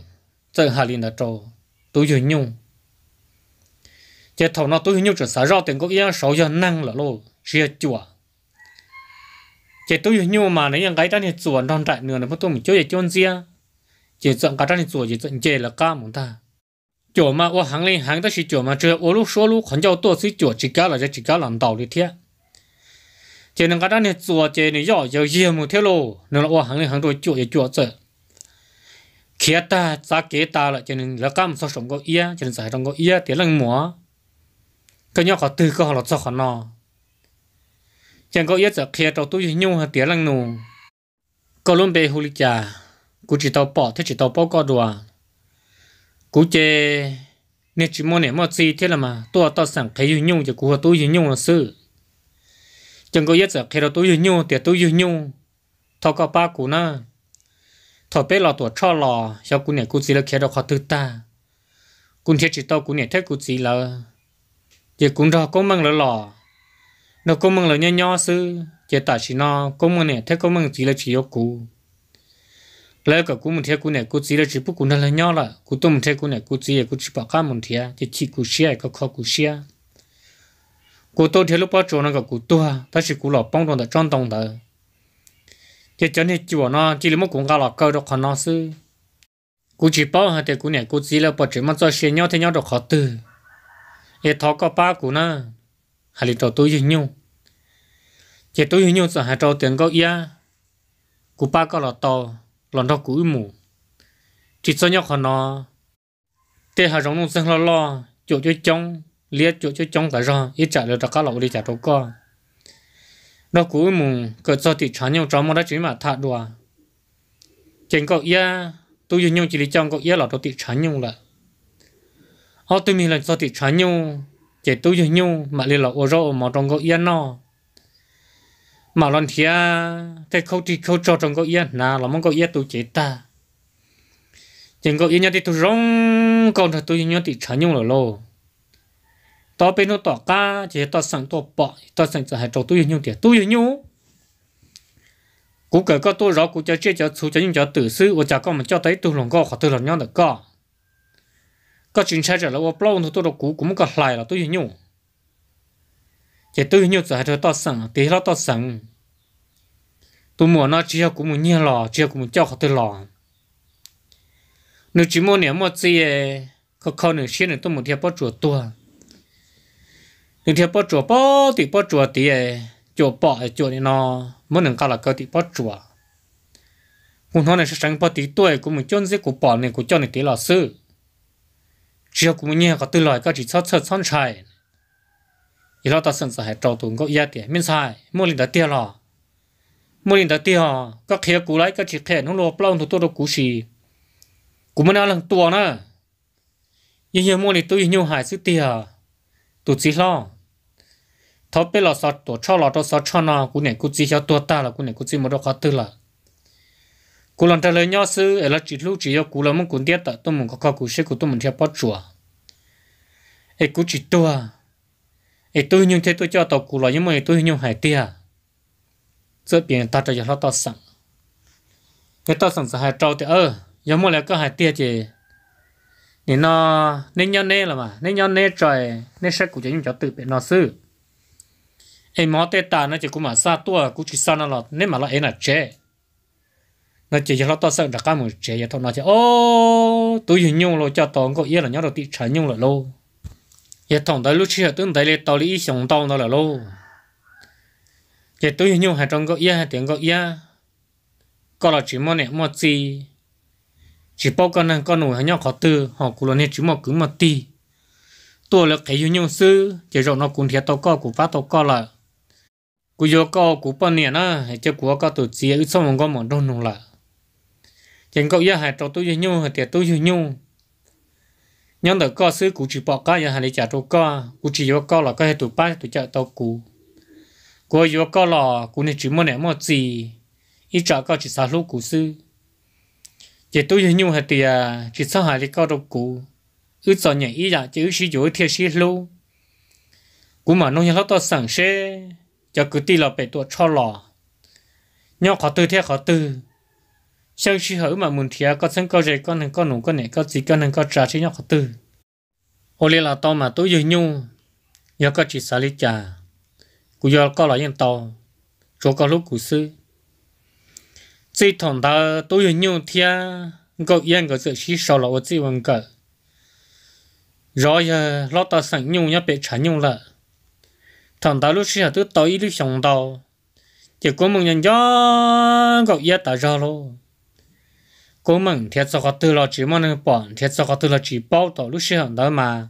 A: giờ hà linh đầu trâu tôi dùng nhung chỉ thầu nó tôi nhung chỉ sợ rau tiền có yết sáu giờ năng là lô chia chùa chỉ tôi nhưng mà nếu giờ cái đó thì chuồn non trại nửa là bắt tôi mình chơi chơi chôn riêng chỉ chọn cái đó thì chuồn chỉ chọn chè là cam của ta chỗ mà ô hàng lên hàng đó chỉ chỗ mà chơi ô lúc số lúc còn cho tôi chỉ chỗ chỉ cá là chỉ cá làm tàu đi thiệt chỉ nên cái đó thì chuồn chỉ này nhỏ giờ riêng một thế lô nên là ô hàng lên hàng rồi chỗ chỉ chỗ chơi khi ta giá kế ta là chỉ nên là cam so sống có ia chỉ nên giải trong có ia tiếng lăng mua cái nhau có từ có họ là cho họ nó chẳng có yết giờ kia trâu tôi nhung hạt tiền lăng nù có luôn bề hồ lý trà cú chỉ tàu bỏ thế chỉ tàu bỏ có đùa cú chê nên chỉ mua nẻ mua chi thế là mà tôi tao sẵn thấy nhung cho cú tôi nhung là sự chẳng có yết giờ kia trâu tôi nhung tiền tôi nhung thọ có ba cú na thọ bé lò tuổi cho lò cho cú nẻ cú chỉ là kia trâu khó thứ ta cú thế chỉ tao cú nẻ thế cú chỉ là chỉ cú ra có mang là lò nó cũng mừng là nho nho sư chỉ tại chỉ nó cũng mừng này thế cũng mừng chỉ là chỉ yêu cũ lấy cả cũng mừng thấy cũng này cũng chỉ là chỉ bút cũng là nho là cũng tôi mừng thế cũng này cũng chỉ là cũng chỉ bảo cá mừng thế chỉ chỉ cũng xia cái khó cũng xia cũng tôi thấy lúc bao chỗ nó cả cũng tôi ta chỉ cũng lọ bông đồng đã trong đồng đã chỉ cho nên chỉ bảo nó chỉ là một cũng cả lọ câu được khó nó sư cũng chỉ bảo hai thế cũng này cũng chỉ là bảo chỉ mà cho xia nhau thế nhau được khó từ, cái thọ có ba cũng nữa hà lì trò tôi dùng nhau chỉ tôi dùng nhau sợ hà trò tiền có ia cú ba có lọ to lọ đó cú mù chỉ cho nhau còn nó tê hà rong nông sân lo lo chỗ cho trống lia chỗ cho trống cả rồi ít trả được tất cả lọ đi trả đâu co nó cú mù cỡ cho thị trắng nhau trống mà đã chỉ mà thà đùa chẳng có ia tôi dùng nhau chỉ đi trong có ia lọ đó thị trắng nhau là họ tôi mình là cho thị trắng nhau chỉ tu như nhung mà lì lọ ô rô mà trong có yên nó mà lần thì thế à, khâu thì khâu cho trong có yên là là mong có yên tu chỉ ta chỉ có yên nhau thì tu rong còn thật tu như nhau thì chả nhung là lô tao bên nó tỏ ca chỉ tao sẵn tao bỏ tao sẵn cho hai cho tu như nhung thì tu như nhung cú cái có tu rõ cú cho chơi cho chú cho những cho tự sư và cho con mà cho thấy tu lòng co khó tu lòng nhau được co ก็จุนใช้จะแล้วว่าปล้นตัวตัวกูกูมันก็ไหลแล้วตัวยิ่งจะตัวยิ่งจะให้เธอต่อสั่งตีเราต่อสั่งตัวหมอน่าเชื่อกูมึงเนี่ยหล่อเชื่อกูมึงเจ้าเขาตัวหล่อหนูจีโมเนี่ยมั่วเจี๊ยเขาเขาหนึ่งเชี่ยหนึ่งตัวมึงเทียบป้อจั่วตัวหนึ่งเทียบป้อจั่วป้อตีป้อจั่วตีเอจั่วป้อไอจั่วเนี่ยนอมื่อหนึ่งกาละก็ตีป้อจั่วคุณท้องเนี่ยสั่งป้อตีตัวกูมึงจนเสียกูป้อเนี่ยกูเจ้าเนี่ยตีหล่อซื้อ chỉ có mình có tư lợi có chỉ sót sót sót sai ý lo ta sẵn sàng trâu tụng có giá tiền miễn sai mua linh đã tiền lo mua linh đã tiền có khía cú lại có chỉ khía nó lo bao nhiêu tôi đâu cú gì cú mình lần tua nữa nhưng mà mua linh tôi nhiều hại sự tiền tụt chỉ lo thọ biết là sao tổ cho lo cho sao cho nó cú này cú chỉ cho tua ta là cú này cú chỉ một đôi khó tư lợi cú lần trả lời nhau sư là chỉ lúc chỉ có cú là muốn cuốn tiết tại tôi muốn có khó cú sẽ của tôi muốn theo bắt chùa ấy cú chỉ tua à? ấy tôi nhưng thế tôi cho tàu cú là nhưng mà tôi nhưng hải tia rất biển ta trả cho tao sẵn cái tao sẵn sẽ hải trâu thì ơ nhưng mà lại có hải tia gì, nên nó nên nhau nên là mà nên nhau nên trời nên sách cú chỉ những cháu tự biển nó sư ấy mó tê ta nó chỉ cú mà xa tua cú chỉ xa nó lọt nên mà lại ấy là chết nó chỉ cho nó to sợ đặc cam một trẻ giờ thôi nó chỉ ô tôi dùng nhung rồi cho toàn có ý là nhớ được tí trả nhung rồi lô giờ thằng đấy lúc trước tôi thấy tao lý sống tao nó là lô giờ tôi dùng nhung hai trong có ý hai tiếng có ý có là chỉ mong nè mong gì chỉ bao con này con nổi hai nhau khó tư họ cũng là hết chỉ một cứ một tí tôi là cái dùng nhung sư giờ rồi nó cũng thiệt tao có cũng phát tao có là cú vô có cú bao nè nó chỉ cú có tổ chức ít xong còn một đông nông là chẳng có giờ hai trâu tôi dùng nhung hai tiệt tôi dùng nhung nhân đó có sứ cụ chỉ bỏ cá giờ hai lấy trả trâu cá cụ chỉ vô cá là có hai tụ ba tụ chợ tàu cụ cụ vô cá là cụ này chỉ mua nẻ mua gì ít trả cá chỉ sao lúc cụ sứ chỉ tôi dùng nhung hai tiệt chỉ sáu hai lấy cá trâu cụ ít giờ nhảy ít là chỉ sử dụng thiết sử lúc cụ mà nông dân nó to sản xuất cho cứ ti là bị tôi cho lò nhau khó tư thế khó tư sau khi hở mà mình thia à, có sẵn có gì con thằng con nụ con này có gì con thằng con trả thế nhóc khó tư hồ lê là to mà tôi dường nhu giờ có chỉ xả lý trà cú do có loại nhân to chỗ có lúc cú sư chỉ thằng ta tôi dường nhu thia à, có yên có sự chỉ sau là ô chỉ vòng cỡ rồi giờ lo ta sẵn nhung nhá bị trả nhung lợ thằng ta lúc xưa tôi tối lúc xong đầu chỉ có một nhân gió có yên ta ra luôn cố mừng thiệt cho có tư lo chỉ mong nên bọn thiệt cho có tư lo chỉ bao tổ lúc sinh hẳn đó mà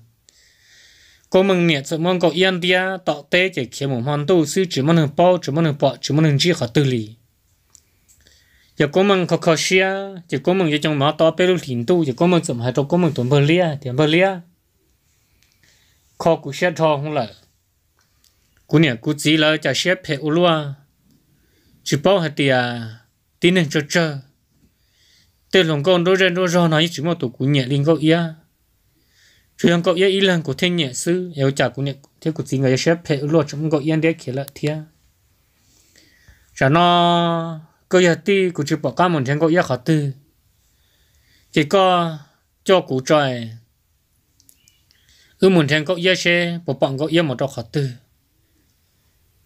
A: cố mừng nhiệt sự mong có yên đi à, tọ tế chỉ khi một hoàn tu sư chỉ mong nên bao chỉ mong nên bọn chỉ mong nên chỉ khó tư lì giờ cố mừng khó khó xia giờ cố mừng giờ trong máu to bê lúc thìn tu giờ cố mừng sớm hai tổ cố mừng tuần bờ lia tiền bờ lia khó cú xia thò không lợ cú nhiệt cú chỉ lợ chả xia phe u lua chỉ bao hạt tiền tin nên cho chơi tê lòng con đôi ren đôi rò nói chỉ một tổ cú nhẹ linh cậu ia chuyện cậu ia ý lần của thiên nhẹ sư yêu trả cú nhẹ thế của gì người sẽ phải lo trong cậu ia để kia là thia cho nó cơ ia ti của chỉ bỏ cam một thiên cậu ia khó tư chỉ có cho cú trời ư một thiên cậu ia sẽ bỏ bọn cậu ia một đó khó tư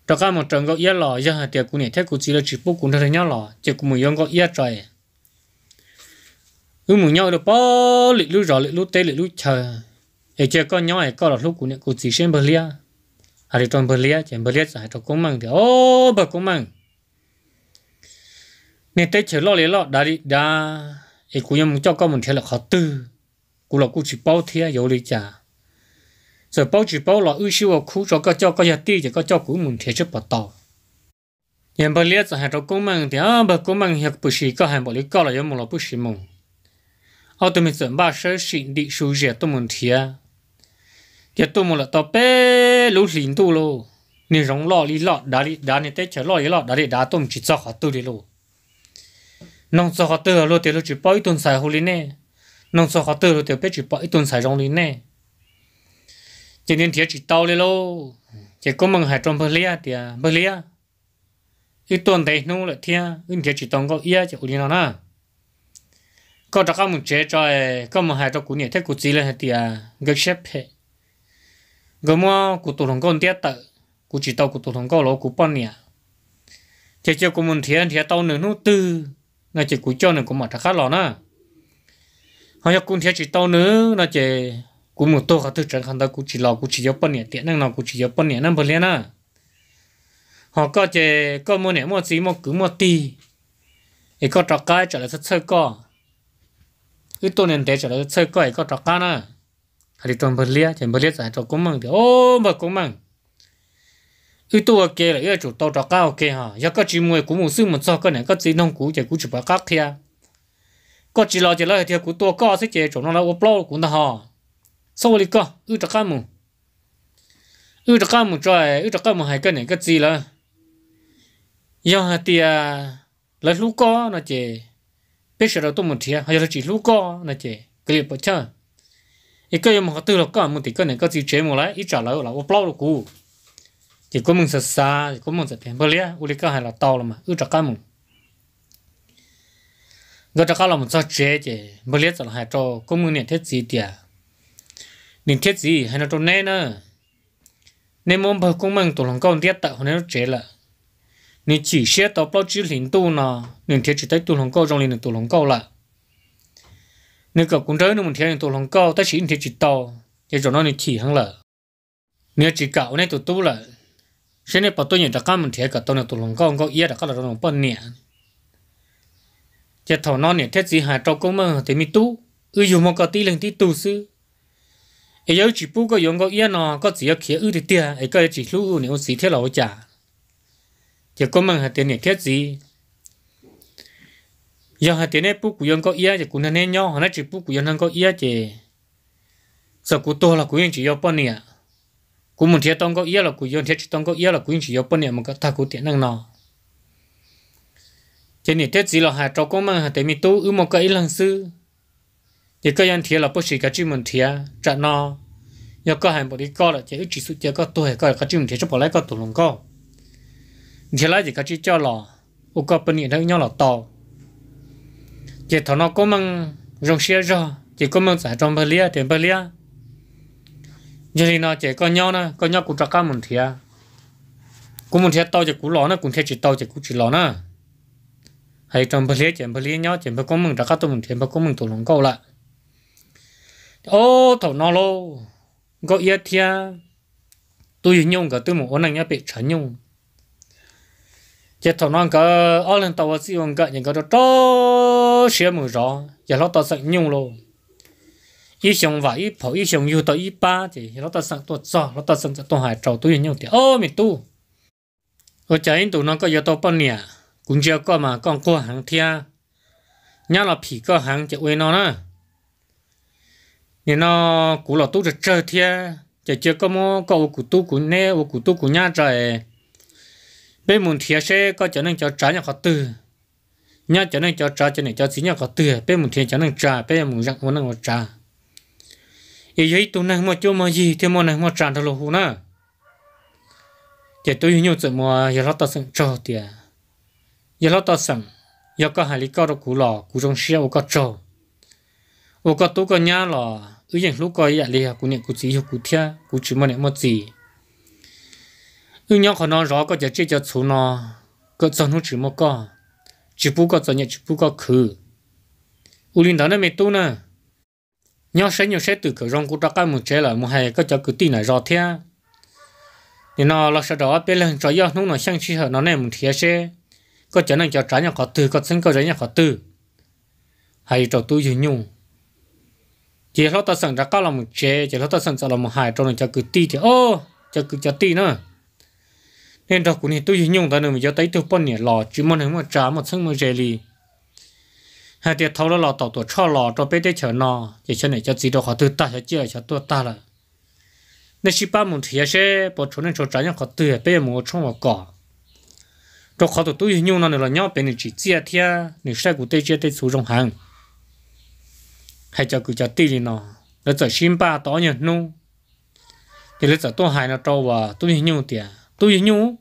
A: đó cả một trận cậu ia lò ra hạt tiệc cú nhẹ thế của chỉ là chỉ bốc cú thôi thấy lò chỉ cú một ông cậu ia trời ừ mùng nhau được bao lịch lúc rõ lịch lúc tê lịch lúc chờ để chơi con nhau này con là lúc của những cụ chỉ xem bờ lia à thì trong bờ lia chỉ bờ lia giải cho công măng thì ô bờ công măng nên tê chơi lo lấy lo đã đi đã ấy cụ nhau cho con mình thế là khó tư Cú là cú chỉ bao thế yếu lý trả giờ bao chỉ bao là ưu siêu khu cho các cho các nhà ti chỉ các cho cụ mình thế chấp bắt đầu nhận bờ lia giải cho công măng thì à bờ công măng hiệp bù sĩ các hàng bờ lia có là yếu mồm là bù sĩ mông họ tụi mình chuẩn ba sơ xịn đi số rẻ tụi mình thia giờ tụi mình là tao bé lũ lìn tụ lô nên rong lọ đi lọ đá đi đá này tết chờ lọ đi lọ đá đi đá tụi mình chỉ cho họ tụ đi lô nông cho họ tụ lô thì lô chỉ bao ít tuần xài hồ lý nè nông cho họ tụ lô thì bé chỉ bao ít tuần xài rong lý nè chỉ nên thia chỉ tao đi lô chỉ có mừng hai trong bờ lia thì bờ lia ít tuần đấy nó lại thia ít thia chỉ tông có ia chỉ hồ đi nào na có đó các mình chế cho có một hai đó cũng nhẹ thế cũng chỉ là hai tia gây xếp hết, gồm mà cụ tổ thống công tiết tự cụ chỉ tàu cụ tổ thống công lỗ cụ bọn nhỉ thế chưa cụ mình thiệt thiệt tàu nửa nút tư ngay chỉ cụ cho nửa cụ mặt thắc lọ nè họ cho cụ thiệt chỉ tàu nửa ngay chỉ cụ một tô khát thức trạng khăn đó cụ chỉ lọ cụ chỉ giúp bọn nhỉ tiện năng nào cụ chỉ giúp bọn nhỉ năm phần liền nè họ có chỉ có một nhẹ một gì một cứ một tí thì có trò cái trở lại thật sơ co cái tuần này để cho nó chơi coi có trọc cá nè hay là tuần bờ lia chỉ bờ lia giải trọc cũng mừng thì ô mà cũng mừng cái tuần kia là cái chủ tàu trọc ok ha giờ có chỉ mua cũng một sư một so cái này có gì nông cũ chỉ cũng chụp bạc khác kia có chỉ lo chỉ lo thì cũng tua có sẽ chỉ chỗ nó là upload cũng được ha sau này có cái trọc cá mù cái trọc cá mù trời cái trọc cá mù hay cái này cái gì là giờ thì là lúc có nó chỉ bây giờ tôi muốn thiệt hay là chỉ lú co nè chị cái gì vậy chứ ít cái mà tự là có một tí cái này cái gì chế một lại ít trả lời là ốp lâu cũ chỉ có mình sợ xa chỉ có mình sợ tiền bơ lia u lý cái hay là to là mà ư trả cái mình người ta cái là mình sợ chế chị bơ lia là hay cho có mình nhận thiết gì tiệt nhận thiết gì hay là cho nên nữa nên muốn bơ cũng mình tụi lòng con tiết tạo nên nó chế lại 你只写到报纸领导呢，你贴只在杜龙高中里呢杜龙高了。你搞工程你们贴呢杜龙高，但是你贴只到，也就那你起行了。你只搞呢就多了，现在把多年的干们贴个到呢杜龙高高也的搞了龙半年。จะถอนนอนเนี่ยแท้สีหาตอกมาแต่มีตู้อืออยู่มกตีเรื่องที่ตู้ซื้อไอ้ยาจีปูก็ยงก็เอี้ยนอก็เสียเขียอือเตียไอ้ก็จีรู้เนี่ยสีเท่าเราจ่า giờ có mang hạt tiền này thiết gì giờ hạt tiền này bút của dân có ý thì cũng nên nhau họ nói chỉ bút của dân có ý thì giờ cũng to là của dân chỉ yêu bao nhiêu cũng muốn thiết tông có ý là của dân thiết chỉ tông có ý là của dân chỉ yêu bao nhiêu mà các ta cũng tiền năng nào cho này thiết gì là hạt trâu có mang hạt tiền mình tu ư một cái lần sư thì cái dân thiết là bút chỉ cái chữ mình thiết trả nó giờ có hàng bộ đi co là chỉ chỉ số chỉ có tuổi có cái chữ mình thiết cho bỏ lại có tổ lòng co chỉ là chỉ có chỉ cho lò u có bên này thằng nhau là tàu chỉ thằng nó có mang rong xe ra chỉ có mang giải trong bờ lia thì bờ lia giờ thì nó chỉ có nhau nè có nhau cũng chắc cả mình thia cũng mình thia tàu chỉ cũng lò nè cũng thia chỉ tàu chỉ cũng chỉ lò nè hay trong bờ lia chỉ bờ lia nhau chỉ bờ có mang chắc cả tụi mình thì bờ có mang tụi lòng câu lại ô thằng nó lô có yết thia tôi nhung cả tôi một ông này nhá bị chán nhung giờ thằng nó cái ở lên tàu gì ông cái những cái đó đó xe mù ra, giờ nó tao sạc nhung luôn ý xong vài ý phổ ý xong yêu tao ý ba thì giờ nó tao sạc tôi cho nó tao sạc tôi hải trầu tôi nhung thì ô mình tu ở trái tụ nó có giờ tao bao nè cũng chưa có mà con qua hàng thia nhà là phì có hàng chỉ quên nó nữa nên nó cũng là tu được chơi thia chạy chưa có mua cậu của tu của nè của tu của nhà trời bên mình thiệt sẽ có cho nên cho trả nhà khó từ nhà cho nên cho trả cho nên cho xí nhà khó từ bên mình thiệt cho nên trả bên mình rằng muốn năng trả ý ấy tôi năng mà cho mà gì thì mà năng mà trả được lỗ nè, giờ tôi nhiều chuyện mà giờ lót tao sẵn trò tiệt giờ lót tao sẵn giờ có hai lý có được cũ lò cũ trong xe có trò có tú có nhà lò ứ dạng lúc có dạ lìa cú niệm cú gì cú thia cú chỉ mà niệm mà gì nhưng nhau khả năng rõ có chỉ chỉ cho số nó có chọn nó chỉ một có chỉ bu có chọn nhẹ chỉ bu có khử u linh đó nó mệt tu nè nhau sẽ nhau sẽ từ cửa rong của ta cái một chế lại một hay có cho cứ tin này rõ thế nên nó là sau đó bên lần cho nhau nó nó sang chi hợp nó này một thế sẽ có cho nên trái nhau khó từ có sinh có trái khó từ hay cho tu gì nhung chỉ lo ta sẵn ra cao là một chế chỉ lo ta sẵn ra là một hại cho nên cho cứ ti thì ô cho cứ cho ti nữa nên đó cũng nên tôi dùng nhung ta nên mình tới tiêu bón nhỉ lò chỉ muốn hướng mà trả một xăng một dễ li hai tiệt thâu đó lò tàu tuổi cho lò cho bé để chờ nọ để cho này cho gì đó họ tự ta cho chia cho tôi ta là nên chỉ ba muốn thì sẽ bỏ chỗ này chỗ trả nhau họ tự bé mua trong một cỏ cho họ tụi tôi dùng nhung nó là nhau bé này chỉ chia thia nên sẽ cũng tới chia tới số trong hàng hay cho cứ cho tì đi nọ để giờ xin ba tỏ nhận nung thì lấy giờ tôi hại nó trâu và tôi dùng nhung tiền tôi yên nhu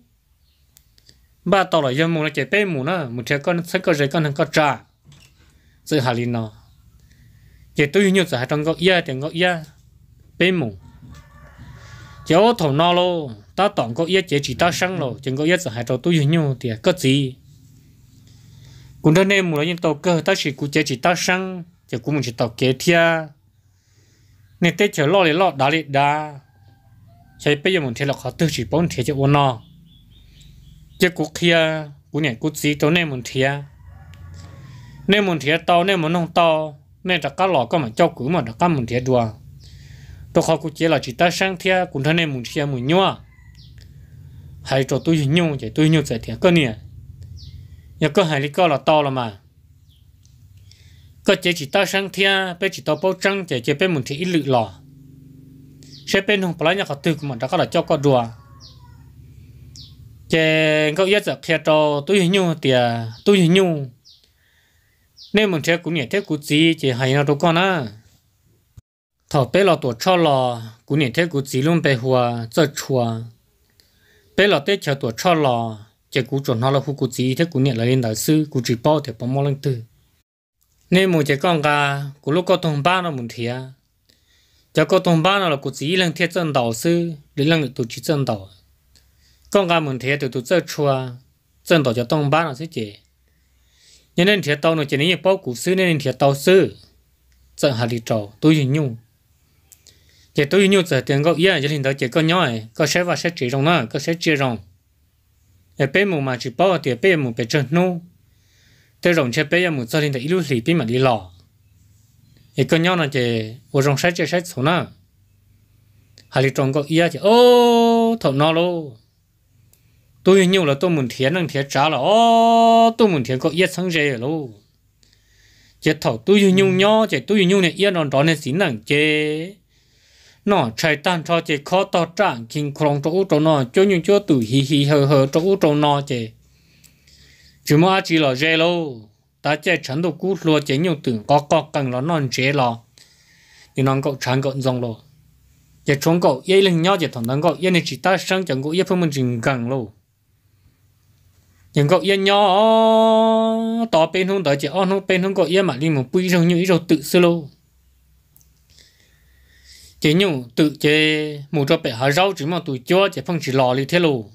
A: ba tàu là dân mù là chạy bê mù nó một trẻ con sáng có rễ con thằng có trà sự hà linh nó chạy tôi yên nhu sợ hai trong góc ya tiền góc ya bê mù chạy ô thổ nó lô ta tổng góc ya chạy chỉ ta sang lô chạy góc ya sợ hai trong tôi yên nhu thì có gì cũng đơn em mù là yên tàu cơ ta chỉ cũng chạy chỉ ta sang chạy cũng mình chỉ tàu kế thia nên tết chờ lo để lo đá để đá chạy bây giờ mình thấy là khó tự chỉ bốn thế cho ôn nó chứ cũng kia cũng nhảy cũng gì tối nay mình thấy nên mình thấy to nên mình nông to nên là các lọ các mà cho cứ mà là các mình thấy đùa tôi khó cũng chỉ là chỉ ta sang thế cũng thế nên mình thấy mình nhua hay cho tôi nhung thì tôi nhung sẽ thấy cái này nhà có hai lý có là to là mà cái chỉ chỉ ta sang thế bây chỉ ta bao trăng chỉ chỉ bây mình thấy ít lự lọ shepen hong palanya mà tuk là cho choko dua che ngau yết giờ kia cho tôi nhu thì tôi nhu nên mình theo cũng nhẹ theo cũng gì chỉ hay là đâu con á thọ bé là tổ cho lo, cũng nhẹ theo cũng gì luôn bé hoa, giờ chua bé là tết chờ tổ cho lo, chỉ cũng chuẩn nó là khu cũng gì theo cũng nhẹ là lên đại sư cũng chỉ bảo thì bao mong lên từ nên mình chỉ con cả cũng lúc có thông ba là mình thì cho có tông ba nó là cô chỉ lần thiết chân đầu sư lý lần tụ chỉ chân đầu con gà mình thiết tụ tụ chơi chua chân đầu cho tông ba nó sẽ chế nhân nên thiết tàu nó chỉ nên bao cụ sư nên thiết tàu sư chân hà lý trầu tôi dùng nhung chỉ tôi nhung tiền có yên chỉ nên đó chỉ có nhỏ ấy có sẽ và sẽ chỉ rồng nữa có sẽ chia rồng ở bên mù mà chỉ bao thì bên mù bên chân nô tới rồng chơi bên mù cho nên là ít lúc lì bên mà đi lò 一个鸟呢，这我种晒这晒错呢，还里种个伊啊，这哦，头脑喽，都有牛了，都门天能天炸了，哦，都门天个一层热喽，这头都有牛鸟，这都有牛呢，一能找呢新能这，那拆单车这靠到站，进空中中呢，就牛就都嘻嘻呵呵，中中呢这，就么阿几了热喽。ta chế chẳng đồ cú lúa chế nhiều từ có có cần lo non chế lo thì nó cậu chẳng cậu dòng lo chế chúng cậu yên lên nhau chế thằng thằng cậu yên này chỉ ta sang chẳng cậu yên phương mình chỉnh gần lo những cậu yên nhau tỏ bên không tới chế on không bên không cậu yên mà đi một bụi rồi như rồi tự xưa lo chế nhiều tự chế một cho bé hà rau chỉ mà tụi cho chế phong chỉ lò đi thế luôn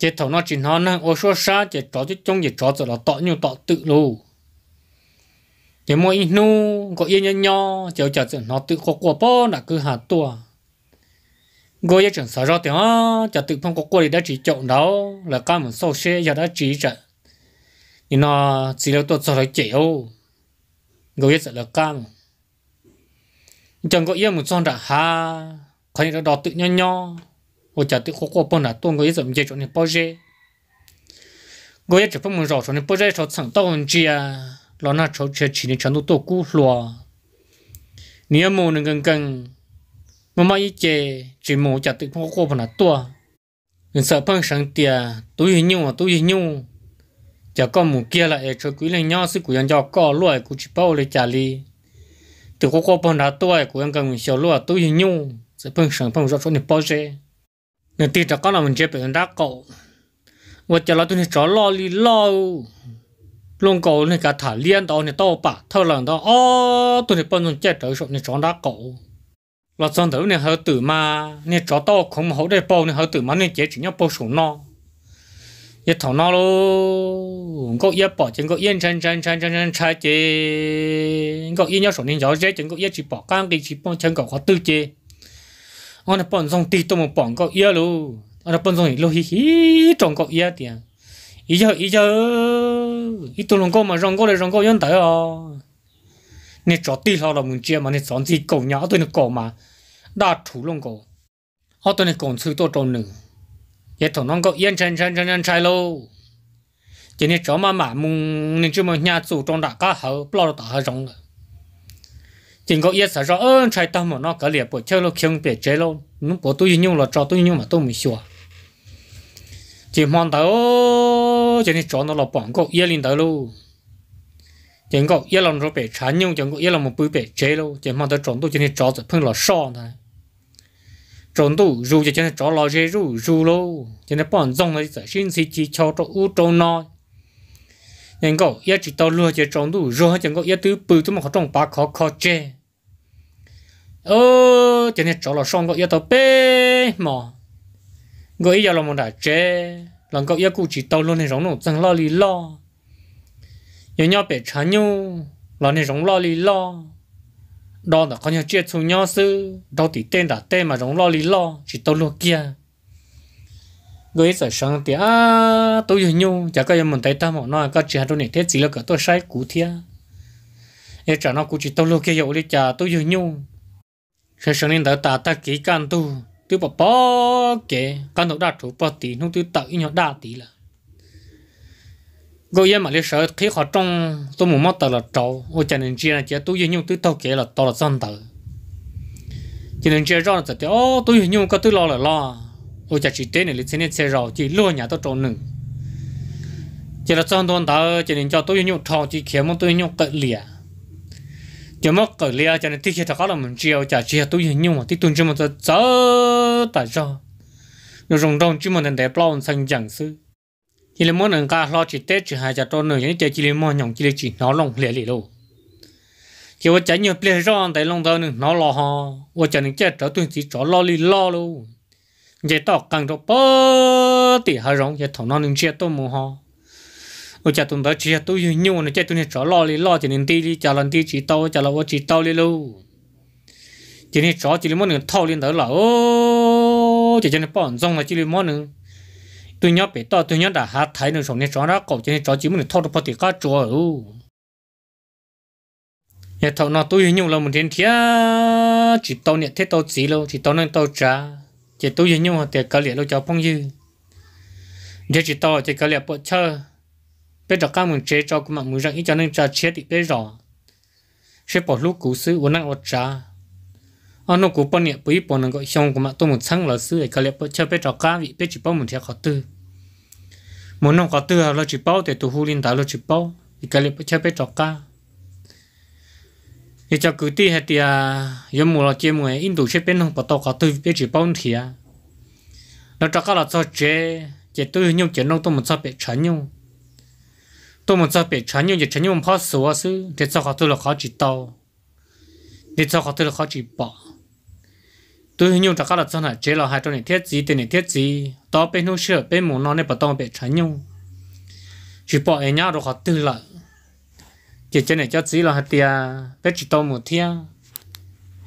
A: chế thầu nó chỉ nó năng ô số sa chế trò chứ trong chế trò rồi là tọ nhiều tọ tự lù chế mỗi nu có yên nhân nho chế chợ nó tự có quả bó là cứ hạt tua gọi chẳng sợ thì tiếng chợ tự không có quả thì đã chỉ chậu đó là cái mình sâu xe giờ đã chỉ chợ thì nó chỉ là tôi sợ là chế ô gọi sợ là cam chẳng có yên một son đã ha khỏi đó tự nho nho 我家的火锅包那多我一直没做呢包热，我一直不么绕着呢包热炒肠到问题啊，老那炒吃吃呢全都多骨了，你要么能跟跟，妈妈一节只么家的火锅包那多，人啥碰上的都有牛啊都有牛，家搞木 kia 了哎，这鬼人鸟是鬼人家搞落哎，过去包了家里，这火锅包那多哎，鬼人跟小落都有牛，这碰上碰绕着呢包热。nếu tiền cho con là mình chế bệnh đã cổ và cho nó tôi thì cho lo li lo luôn cổ này cả thả liên đó này to bả thơ lần đó ô tôi thì bên mình chết tới số này cho đã cổ là xong tới này hơi tử mà này cho to không hậu để bao này hơi tử mà này chế chỉ nhau bao số no yết thằng nó luôn có yết bỏ chân có yên chân chân chân chân chân trái chế có yên nhau số này gió chế chân có yết chỉ bỏ căng cái chỉ bỏ chân có khó tư chế ona pon zong ti to mo pong ko ya lo ona pon zong lo hi hi trong ko ya ti ý giờ ý giờ ý tôi lòng mà rong cô này rong cô yên tới à nè chó tí lo là muốn chia mà nè chọn gì cổ nhỏ tôi nè cổ mà đa thủ lòng cô tôi nè còn sư tôi trộn nữ giờ thằng nó có yên chân chân chân chân trai lâu chỉ nè chó mà mà mùng nè nhà chủ trong đã cá hậu bao đã hậu rong rồi tiền có yết sợ rõ ơn trái tâm mà nó cả liệt bộ chơi lo kiêng biệt chế lo nó bộ tôi nhung là cho tôi nhung mà tôi mới sửa. chỉ mong tao chỉ nên chọn nó là bọn có yết lên tao luôn chỉ có yết làm rồi biệt chán nhung chỉ có yết làm một bữa biệt chế lo chỉ mong tao chọn tôi chỉ nên chọn rồi phân là sao này chọn tôi dù chỉ nên chọn là dễ dù dù lo chỉ nên bọn dòng này sẽ sinh xí chỉ cho cho u trâu nói nhưng có yết chỉ tao lừa chỉ chọn tôi rồi chỉ có yết thứ bự tôi mà có trong ba khó khó chơi ô cho nên chỗ là xong có yêu tàu bé mà gọi yêu là một đại chế lần có yêu cụ chỉ tàu luôn nên giống nó chẳng lo lì lo nhớ nhau bé chán nhau là nên giống lo lì lo đó là con nhau chia chung nhau sư đâu thì tên đã tên mà giống lo lì lo chỉ tàu luôn kia người sợ sáng thì à tôi hiểu nhau chả có em muốn thấy ta mà nói có chuyện đâu này thế chỉ là cái tôi sai cú thia em trả nó cú chỉ tao lô kia dậu đi chả tôi hiểu nhau sẽ sinh linh đã ta ta kỹ can tu tiêu bỏ bỏ kể can tu đã chủ bỏ tỷ không tiêu tự nhỏ đa tỷ là gọi em mà lấy sợ khi họ trong tôi muốn mắt tờ là trâu ô chân nên chia chỉ chia tôi nhung tôi tao kể là to là dân tử, chân nên chia rõ là tờ ô tôi nhung có tôi lo là lo ô chân chỉ tên này lấy tiền xe rồi chỉ lo nhà tôi trâu nương, chỉ là dân tuần tờ chân nên cho tôi nhung trâu chỉ kiếm tôi nhung cậy liệt giờ mất cỡ lia cho nên tiếc cho các là mình chiều chả chiều tôi nhìn nhưng mà tiếc tuần chứ mà tôi chớ tại sao nó rong rong chứ mà nên đẹp lâu sang chẳng sư chỉ là muốn người ta lo chỉ tết chỉ hai chả trôn nữa những cái chỉ là muốn nhộng chỉ là chỉ nó lòng lẻ lẻ đâu chỉ có chả nhiều ple rong tại lòng đó nữa nó lo ha, và chả nên cái trở tuần chỉ trở lo lì lo luôn Giờ tao càng đâu bớt thì hai rong giờ thằng nó nên chia tao mua ha. 我家同到只都有牛呢，家都呢找老哩老，今天地里家人地只刀，家了我只刀哩喽。今天找今天么能讨论到了哦，就今天帮中了今天么能。tôi nhớ bé to tôi nhớ đã hát thấy nó sống nên chó đó cậu cho nên chó chỉ muốn thâu được bao tiền cá chó ở nhà thầu nó tôi nhung là một đến thía chỉ tao nhận thế tao chỉ lâu chỉ tao nên tao trả chỉ tôi nhung là tiền cá liệt lâu cho phong dư để chỉ tao chỉ cá liệt bộ chơi bây giờ các mình chế cho các mà muốn rằng ít cho nên cha chế thì bây giờ sẽ bỏ lúc cũ sư uống ăn ở trà anh nó cú bao nhiêu bấy bao nhiêu cái xong các mà tôi muốn sang là sư cái lẽ cho bây giờ các vị bây chỉ bao mình theo khó tư muốn nó khó tư là chỉ bao để tôi hú lên đã là chỉ bao cái lẽ cho bây giờ các thì cho cứ tí hết thì à giờ mua là chế mua in đủ chế bên không bắt đầu khó tư bây chỉ bao thì à nó cho các là cho chế chế tư nhau chế nông tôi muốn sao bị chán nhau tôi muốn cho bị chán nhiều giờ chán nhiều mình phát số sự để cho họ tôi là khó chỉ đau để cho họ tôi là khó chỉ bỏ tôi hình như đã là chân là chế là hai trong này thiết gì tiền này thiết gì đó bên hữu sửa bên muốn nó này bắt đầu bị chán nhiều chỉ bỏ anh nhà rồi họ tự là chỉ trên này cho chỉ là hai tia bên chỉ tao một tia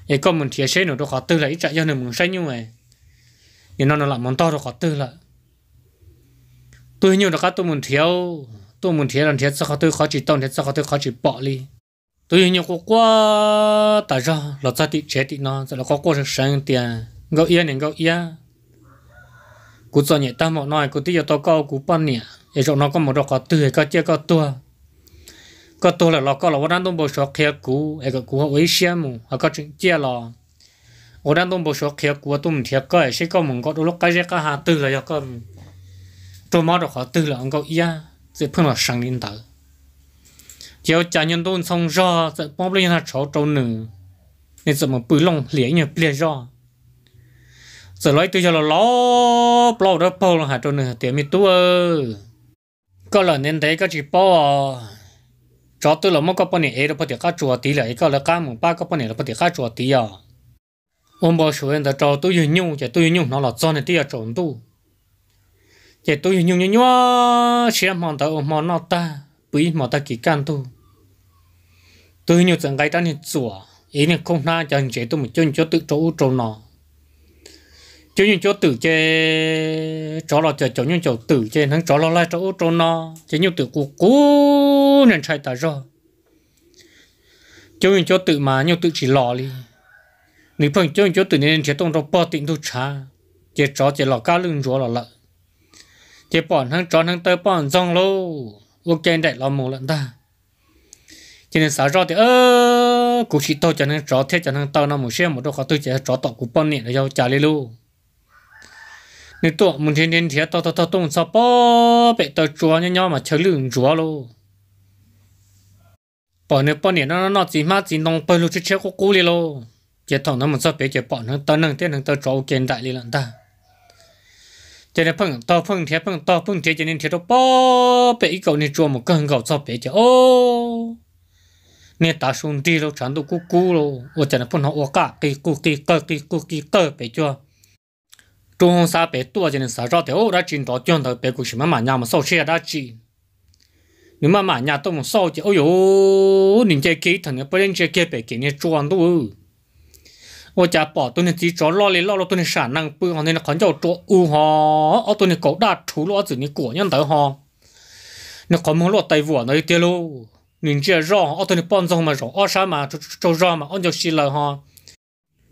A: ấy có một thiệt xe nữa rồi họ tự là ít chạy cho nên mình sai nhiều này nhưng nó nó làm món to rồi họ tự là tôi hình như đã có tôi muốn thiếu tôi muốn thiệt là thiệt sao tôi khó chỉ tông thiệt sao tôi khó chỉ bỏ đi tôi nhiều có quá tại sao là ta tị chế tị nó rồi là có quá sáng tiền gạo yên này gạo yên cú cho nhẹ ta một nói cú tí giờ tao câu cú bắn nhẹ để rồi nó có một đọc có tư có chia có tua có tua là nó có là đang đông bộ số kia cú hay có cú với xem mù hay có chuyện chia là ở đang đông bộ số kia cú tôi mình thiệt cái sẽ có mình có đôi lúc cái gì cả hà tư là có tôi mất đọc có tư là ông gạo yên sẽ phân là sáng linh tử chiều chả nhân tôn xong ra sẽ bóp lên hạt chó trâu nữ nên sẽ một bự lông lĩa như bia ra sẽ lấy từ giờ là ló bao đó bao là hạt trâu nữ tiền mi tu có là nên thấy các chị bao cho tôi là mất có bao nhiêu ấy là bao nhiêu cá chuột tí là cái là cái mùng ba có bao nhiêu là bao nhiêu cá chuột tí à ông bảo số em ta cho tôi dùng nhung chỉ tôi dùng nhung nó là cho nên tí là trộn tu giờ tôi nhung nhung nhua xem mòn tàu mòn nọ ta bùi mòn ta kỳ can tu tôi nhung chẳng cái ta nên chùa ý nên không na chẳng chế tôi một chân cho tự chỗ chỗ nọ chỗ nhung chỗ tự chế chỗ lọ chơi chỗ nhung chỗ tự chế thằng chỗ lọ lại chỗ chỗ nọ chế nhung tự cố cố nên chạy ta rồi chỗ nhung chỗ tự mà nhung tự chỉ lọ đi nếu phần chỗ nhung chỗ tự nên chế tông đâu bao tiền đâu cha chế chỗ chế lọ cá lưng chỗ lọ lợ chế bọn thằng tròn thằng tơ bọn rong lô ok đại lo mù lận ta cho nên sáu rồi thì ơ cụ chỉ tôi cho thằng tròn thế cho thằng tơ nó một xe một đôi khó tôi chỉ tròn tọt cụ bọn niệm rồi trả lấy luôn nên tụi mình thiên thiên thiệt tao tao tao tung sao bỏ bị tao chúa nhau nhau mà chơi lửng chúa luôn bọn nó bọn nó nó chỉ mà chỉ nông bơi luôn chứ chơi có cú đi luôn chỉ thằng nó mình sao bị chỉ bọn nó tao nâng thế nó tao trâu kiến đại đi lận ta cho nên phăng to phăng thế phăng to phăng thế cho nên thế đó bao bé ít cậu nên chua một cơn cho bé chứ ô nên đi rồi chẳng đâu cú cú rồi ô cho nên phăng họ cả cái cú cái cái cái cú cái tơ bé chưa trung hồng sa bé tua cho nên sa cho thế ô đã chín đó chuyện thời bé cũng chỉ mà mà nhà mà sau xe đã chín nếu mà mà nhà tôi mà sau ôi yo nhìn chơi kỹ thằng này bên chơi kia bé kia nên 我家宝都能自己找老嘞，老了都能闪能背，好那看叫捉乌哈，我都能搞大出了子你过年的哈，那看门落带我那一点喽，你这让我都能帮上嘛让，二啥嘛就就让嘛，俺就是了哈，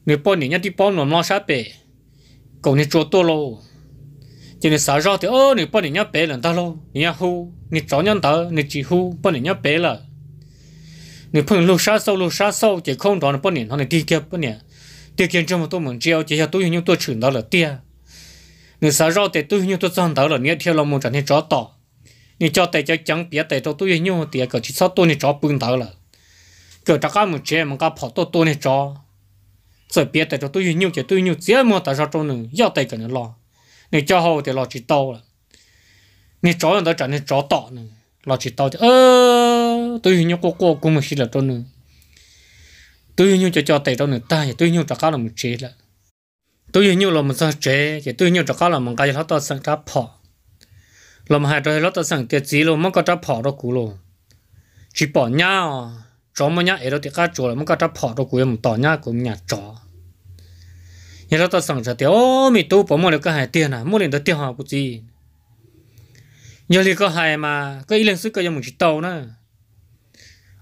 A: 你帮人家的帮我们啥呗，搞你捉多喽，就你啥让的哦，你帮人家白人的喽，人家好，你找人的你几乎帮人家白了。你碰路杀手路杀手，这空装的不念，他的地铁不念。tiêu kiến trong một tôi mình treo chỉ cho tôi nhưng tôi chuyển đó là tia người sao rau tệ tôi nhưng tôi sang đó là nhớ theo lòng một trận thì chó tỏ như cho tệ cho chẳng biết tệ cho tôi nhưng tia cỡ chỉ sao tôi thì chó bưng đó là cỡ chắc cái một chế mà cái 跑到 tôi thì chó rồi biết tệ cho tôi nhưng chỉ tôi nhưng chỉ một tại sao trong nữa giao tệ cỡ nó lo người cho hậu thì lo chỉ tao là người chó đó trận thì chó tỏ nữa lo chỉ tao thì ơ tôi nhưng cô cô mà xí là trong nữa tôi như cho cho tay đâu nữa ta thì tôi như cho cá là một chế là tôi như là một sao chế thì tôi như cho cá là một cái lót to sang đã phò làm hại rồi lót to sang tiệt gì luôn mất cái cá phò đó cũ luôn chỉ bỏ nhau chó mà nhá ở đâu thì cá chó là mất cái cá phò đó cũ em tao nhá cũng nhà chó nhà lót to sang ra thì ô mình tu bỏ mua được cái hai tiền à mua được tiền họ cũng gì giờ thì có hai mà cái ý lên sức cái gì mình chỉ tàu nữa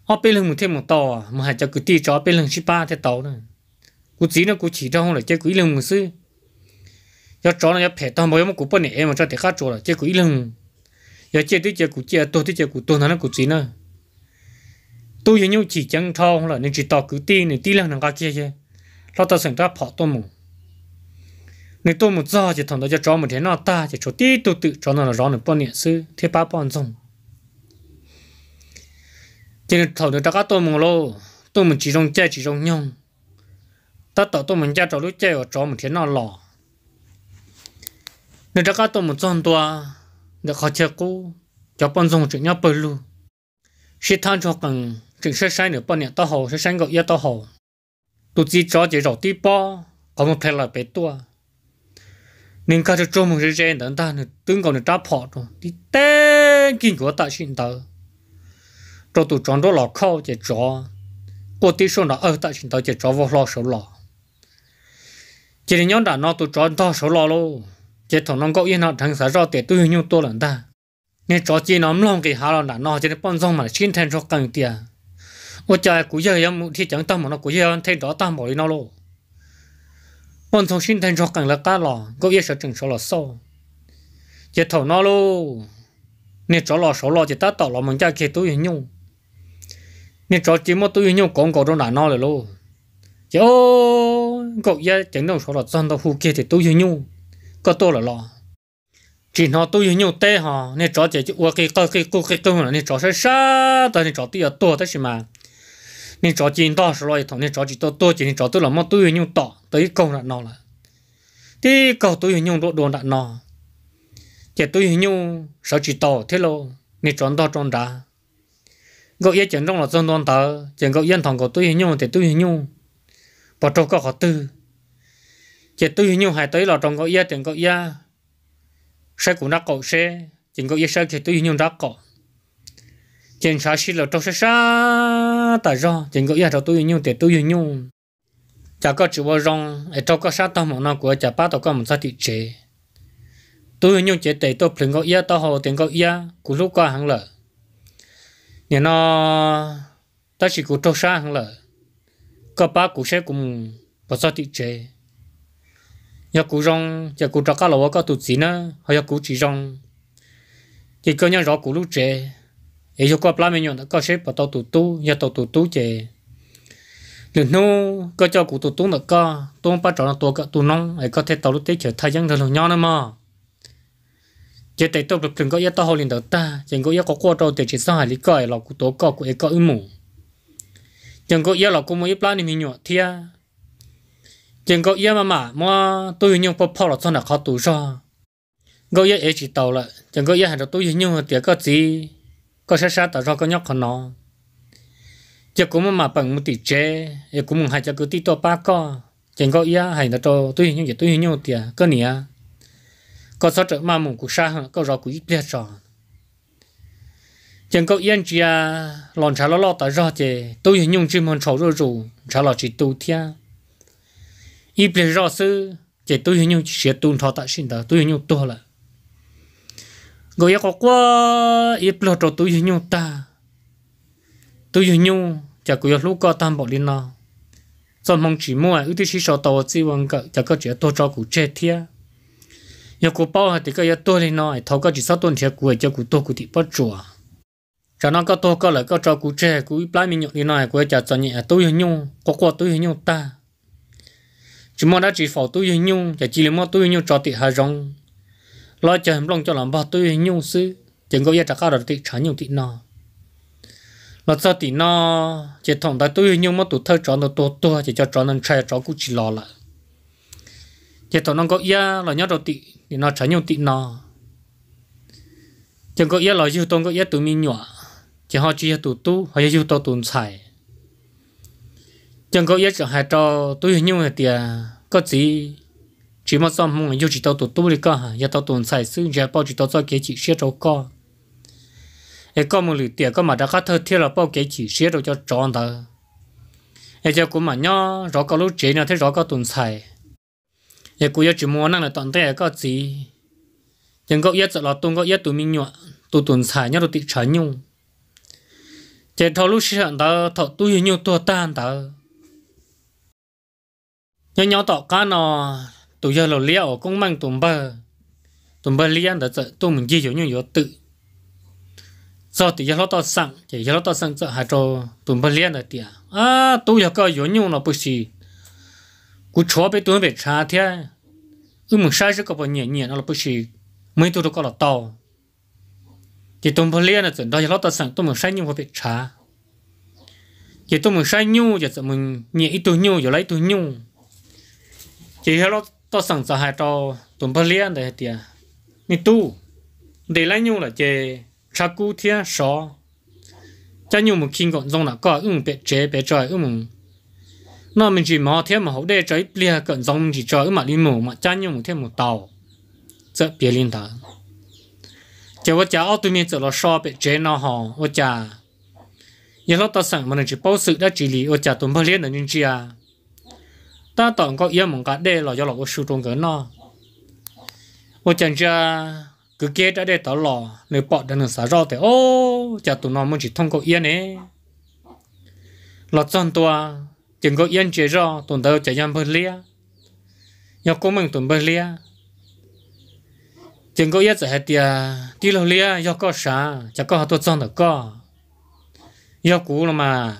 A: họ bên lưng một thêm một tàu à? mà hãy cho cứ ti chó bên lưng chỉ ba thế tàu nữa cú chỉ nó cú chỉ cho không là chơi quỷ lưng một xí, cho chó nó cho phe tao mới mà cú bên này em mà cho thể khác chỗ là chơi quỷ lưng giờ chơi tí chơi cú chơi tôi thì chơi cú tôi nó cú chỉ nữa tôi giờ nhau chỉ chẳng thao là nên chỉ tao cứ ti này ti lưng nó cá kia chứ nó tao sinh ra bỏ to mù nên to một giờ chỉ thằng đó cho chó một thế nó ta chỉ cho ti tôi tự cho nó là rõ được bên này sư thế ba bọn rồng trên thầu được các tôi mong lô tôi mình chỉ trong chơi chỉ trong nhung ta tạo tôi mình chơi trò lúc chơi ở trò mình thiên nó lò nên các tôi mình chọn tua để khó chơi cũ cho bọn dùng chuyện nhau bơi lu khi than cho cần chuyện sẽ sai nữa bọn nhà tao hồ sẽ sai gọi yêu tao hồ tụi chỉ cho chỉ rõ tí bo có một phe là bé tua nên các cho mình sẽ chơi đến ta nữa tương còn được đáp họ rồi đi tên kinh của ta xin tới rồi tụ tròn đó là khâu chỉ chó cô tí số là ở tại chúng tôi chỉ chó vô lo số lo chỉ là nhóm đã nó tụ tròn đó số lo luôn chỉ thằng nông có yên họ thằng xã do tiền tôi nhung tôi lần ta nên chó chỉ nó mông cái hà là đã nó chỉ là bọn rong mà xin thêm cho càng tiền ở trời cú giờ em muốn thì chẳng tâm mà nó cú giờ thấy đó tâm bỏ đi nó luôn bọn thằng xin thêm cho càng là cá lò có yên sợ chừng số là sâu chỉ thằng nó luôn nên chó lò số lò chỉ ta tạo lò mình cha kia tôi nhung nên cho chỉ một tôi nhau quảng cáo trong đàn nó rồi luôn chứ cậu gia chẳng đâu số là dân tộc phụ kia thì tôi nhau có tôi là lo chỉ nó tôi nhau tê họ nên cho chỉ uống cái cái cái cái cái cái nên cho sẽ sa tới nên cho tôi là tôi tới mà nên cho chỉ đó rồi thằng nên cho chỉ tôi tôi chỉ nên cho tôi là một tôi nhau tỏ tới câu là nó là thì cậu tôi nhau độ đồ là nó chỉ tôi nhau sợ chỉ tỏ thế lo nên chọn đó chọn ra cậu yên chuyển trong là dân đoàn tờ chuyển cậu yên thằng cậu tôi nhung thì tôi nhung bỏ trâu có họ tư chỉ tôi nhung hai tới là trong cậu yên chuyển cậu yên sẽ cũng đắc cậu sẽ chuyển cậu yên sẽ chỉ tôi nhung đắc cậu chuyển sao xí là trâu sẽ sa tại do chuyển cậu yên cho tôi nhung thì tôi nhung chả có chịu bao rong ở trong có sát tao một năm của chả bắt tao có một sát thị chế tôi nhung chỉ để tôi phình cậu yên tao hồ tiền cậu yên cũng lúc qua hàng lợi nhà nó ta chỉ cũng trâu xa hơn là có ba cụ sẽ cùng bỏ sót thị chế nhà cụ rong nhà cụ trọ cá lẩu có tụt gì nữa hay nhà cụ chỉ rong chỉ có nhà rõ cụ lúc chế ấy cho có ba mươi nhọn có sẽ bỏ tàu tụt tu nhà tàu tụt tu chế lần nu có cho cụ tụt tu nữa có tuôn ba trọ là tuột cả tu nong ấy có thể tàu lúc tế trở thay dân rồi nhau nữa mà giờ tại tôi được từng có yếu tố hồ liên đầu ta chẳng có yếu có qua trâu để chỉ sao hải lý cởi là của tổ cọ của ấy có ư mù chẳng có yếu là cụ mới plan mình nhọ thia chẳng có yếu mà mà mà tôi nhung bắp phao là xong là khó tủ cho có yếu ấy chỉ tàu là chẳng có yếu hàng đầu tôi nhung thì có gì có sát sát tàu cho có nhóc còn nó giờ cũng mà mà bằng một tỷ chế giờ cũng hai giờ cứ tỷ to ba co chẳng có yếu hàng đầu tôi nhung giờ tôi nhung thì có nè có số trợ mà mùng của sa hả có rõ của ít liệt rồi chẳng có yên chia lòn trả lo lo tại rõ chè tôi hình nhung chim hòn sầu rồi rủ trả lo chỉ tu thia ít liệt rõ sư chè tôi hình nhung sẽ tu thọ tại sinh đó tôi hình nhung tu là gọi có quá ít liệt rồi tôi hình nhung ta tôi hình nhung chả có lúc có tam bộ liên lo 做梦只么？有啲是受到指望个，就个只多照顾这天。yếu bảo cái 有古包还得个要多的呢，头个至少多条古叫古多古的不住啊。cho nó có to có lại có cho cụ trẻ cụ lái mình nhậu đi nói của cha cho nhẹ tôi hình nhung có qua tôi hình nhung ta chỉ mong đã chỉ phò tôi hình nhung chỉ chỉ là mong tôi hình nhung cho tị hà rong lo cho hầm lòng cho làm bao tôi hình nhung sư chẳng có gia trả cao được tị trả nhung tị nó lo cho tị nó chỉ thằng ta tôi hình nhung mà tụt thơ cho nó to to chỉ cho cho nó trẻ cho cụ chỉ lo lại chỉ tổ nông có ia là nhớ đầu tị thì nó trả nhau tị nó chỉ có ia là yêu tôn có ia tụi mình nhọ chỉ họ chỉ tụi tu họ yêu tụi tụi xài chẳng có ia chẳng hay cho tôi như vậy thì có gì chỉ mà xong mong yêu chỉ tao tụi tu đi cả hả ia tao tụi xài xứ giờ bao chỉ tao cho cái chỉ xe cho co ai có một lượt tiền có mà đã khát thơ thiệt là bao cái chỉ xe cho tròn đó ai cho cũng mà nhớ rõ có lúc chế nào thế rõ có tụi xài giờ cú giờ chỉ muốn năng là toàn thế có gì nhưng cậu yết sợ lọt tung cậu tụi mình nhọ tụi tuần xài nhau tụi tị trái nhung chỉ thâu lúc sáng đó thâu tụi nhiều tua tan đó nhớ nhớ tọ cá nó tụi giờ lầu liễu cũng mang tụi bơ tụi bơ liễu đó sợ tụi mình gì giống như tự do tụi giờ lót tọ sẵn chỉ giờ lót tọ sẵn sợ hai trò tụi bơ liễu đó tiệt à tụi giờ có yếu nhung nó bự xì กูชัวไปตัวเป็ดชาเท่อือมึงใช้ก็ปนเนี่ยเนี่ยนั่นเราไม่ใช่ไม่ตัวก็เราเต่าจีตุ้มพเลียนอ่ะจนเราจะเราตัดสั่งตัวมึงใช้ยิ่งพอเป็ดชาจีตุ้มมึงใช้ยิ่งจะจะมึงเนี่ยอีตัวยิ่งอยู่ไรตัวยิ่งจีเราตัดสั่งจะหายเราตุ้มพเลียนได้เดียนี่ตู้ได้ไรยิ่งละจีชากูเทียสอจะยิ่งมึงคิงก่อนตรงนั้นก็อึ้งเป็ดเจ๊เป็ดจอยอึ้งมึง nó mình chỉ mò thêm mà hậu đây trái lia cận giống chỉ cho mà đi mù mà chăn nhau một thêm một tàu sợ bia lên thở chỉ vợ cha tụi mình chỉ lo so bị chết nó họ vợ cha giờ nó ta sẵn mà nó chỉ bao sự đã chỉ lý vợ cha tụi mình liên là những chi à ta tổng có yên một cả đây là do là có sự trung cái nó vợ cha cha cứ kế đã để tao lò nếu bỏ đã được xả rau thì ô cha tụi nào muốn chỉ thông có yên này lọt chân tua chừng có yên chế rõ tổn đầu chạy nhằm bờ lia nhau cố mừng tổn bờ lia chừng có yên chạy hết tiệt đi lâu lia do có sa chả có tôi chọn được có do cũ là mà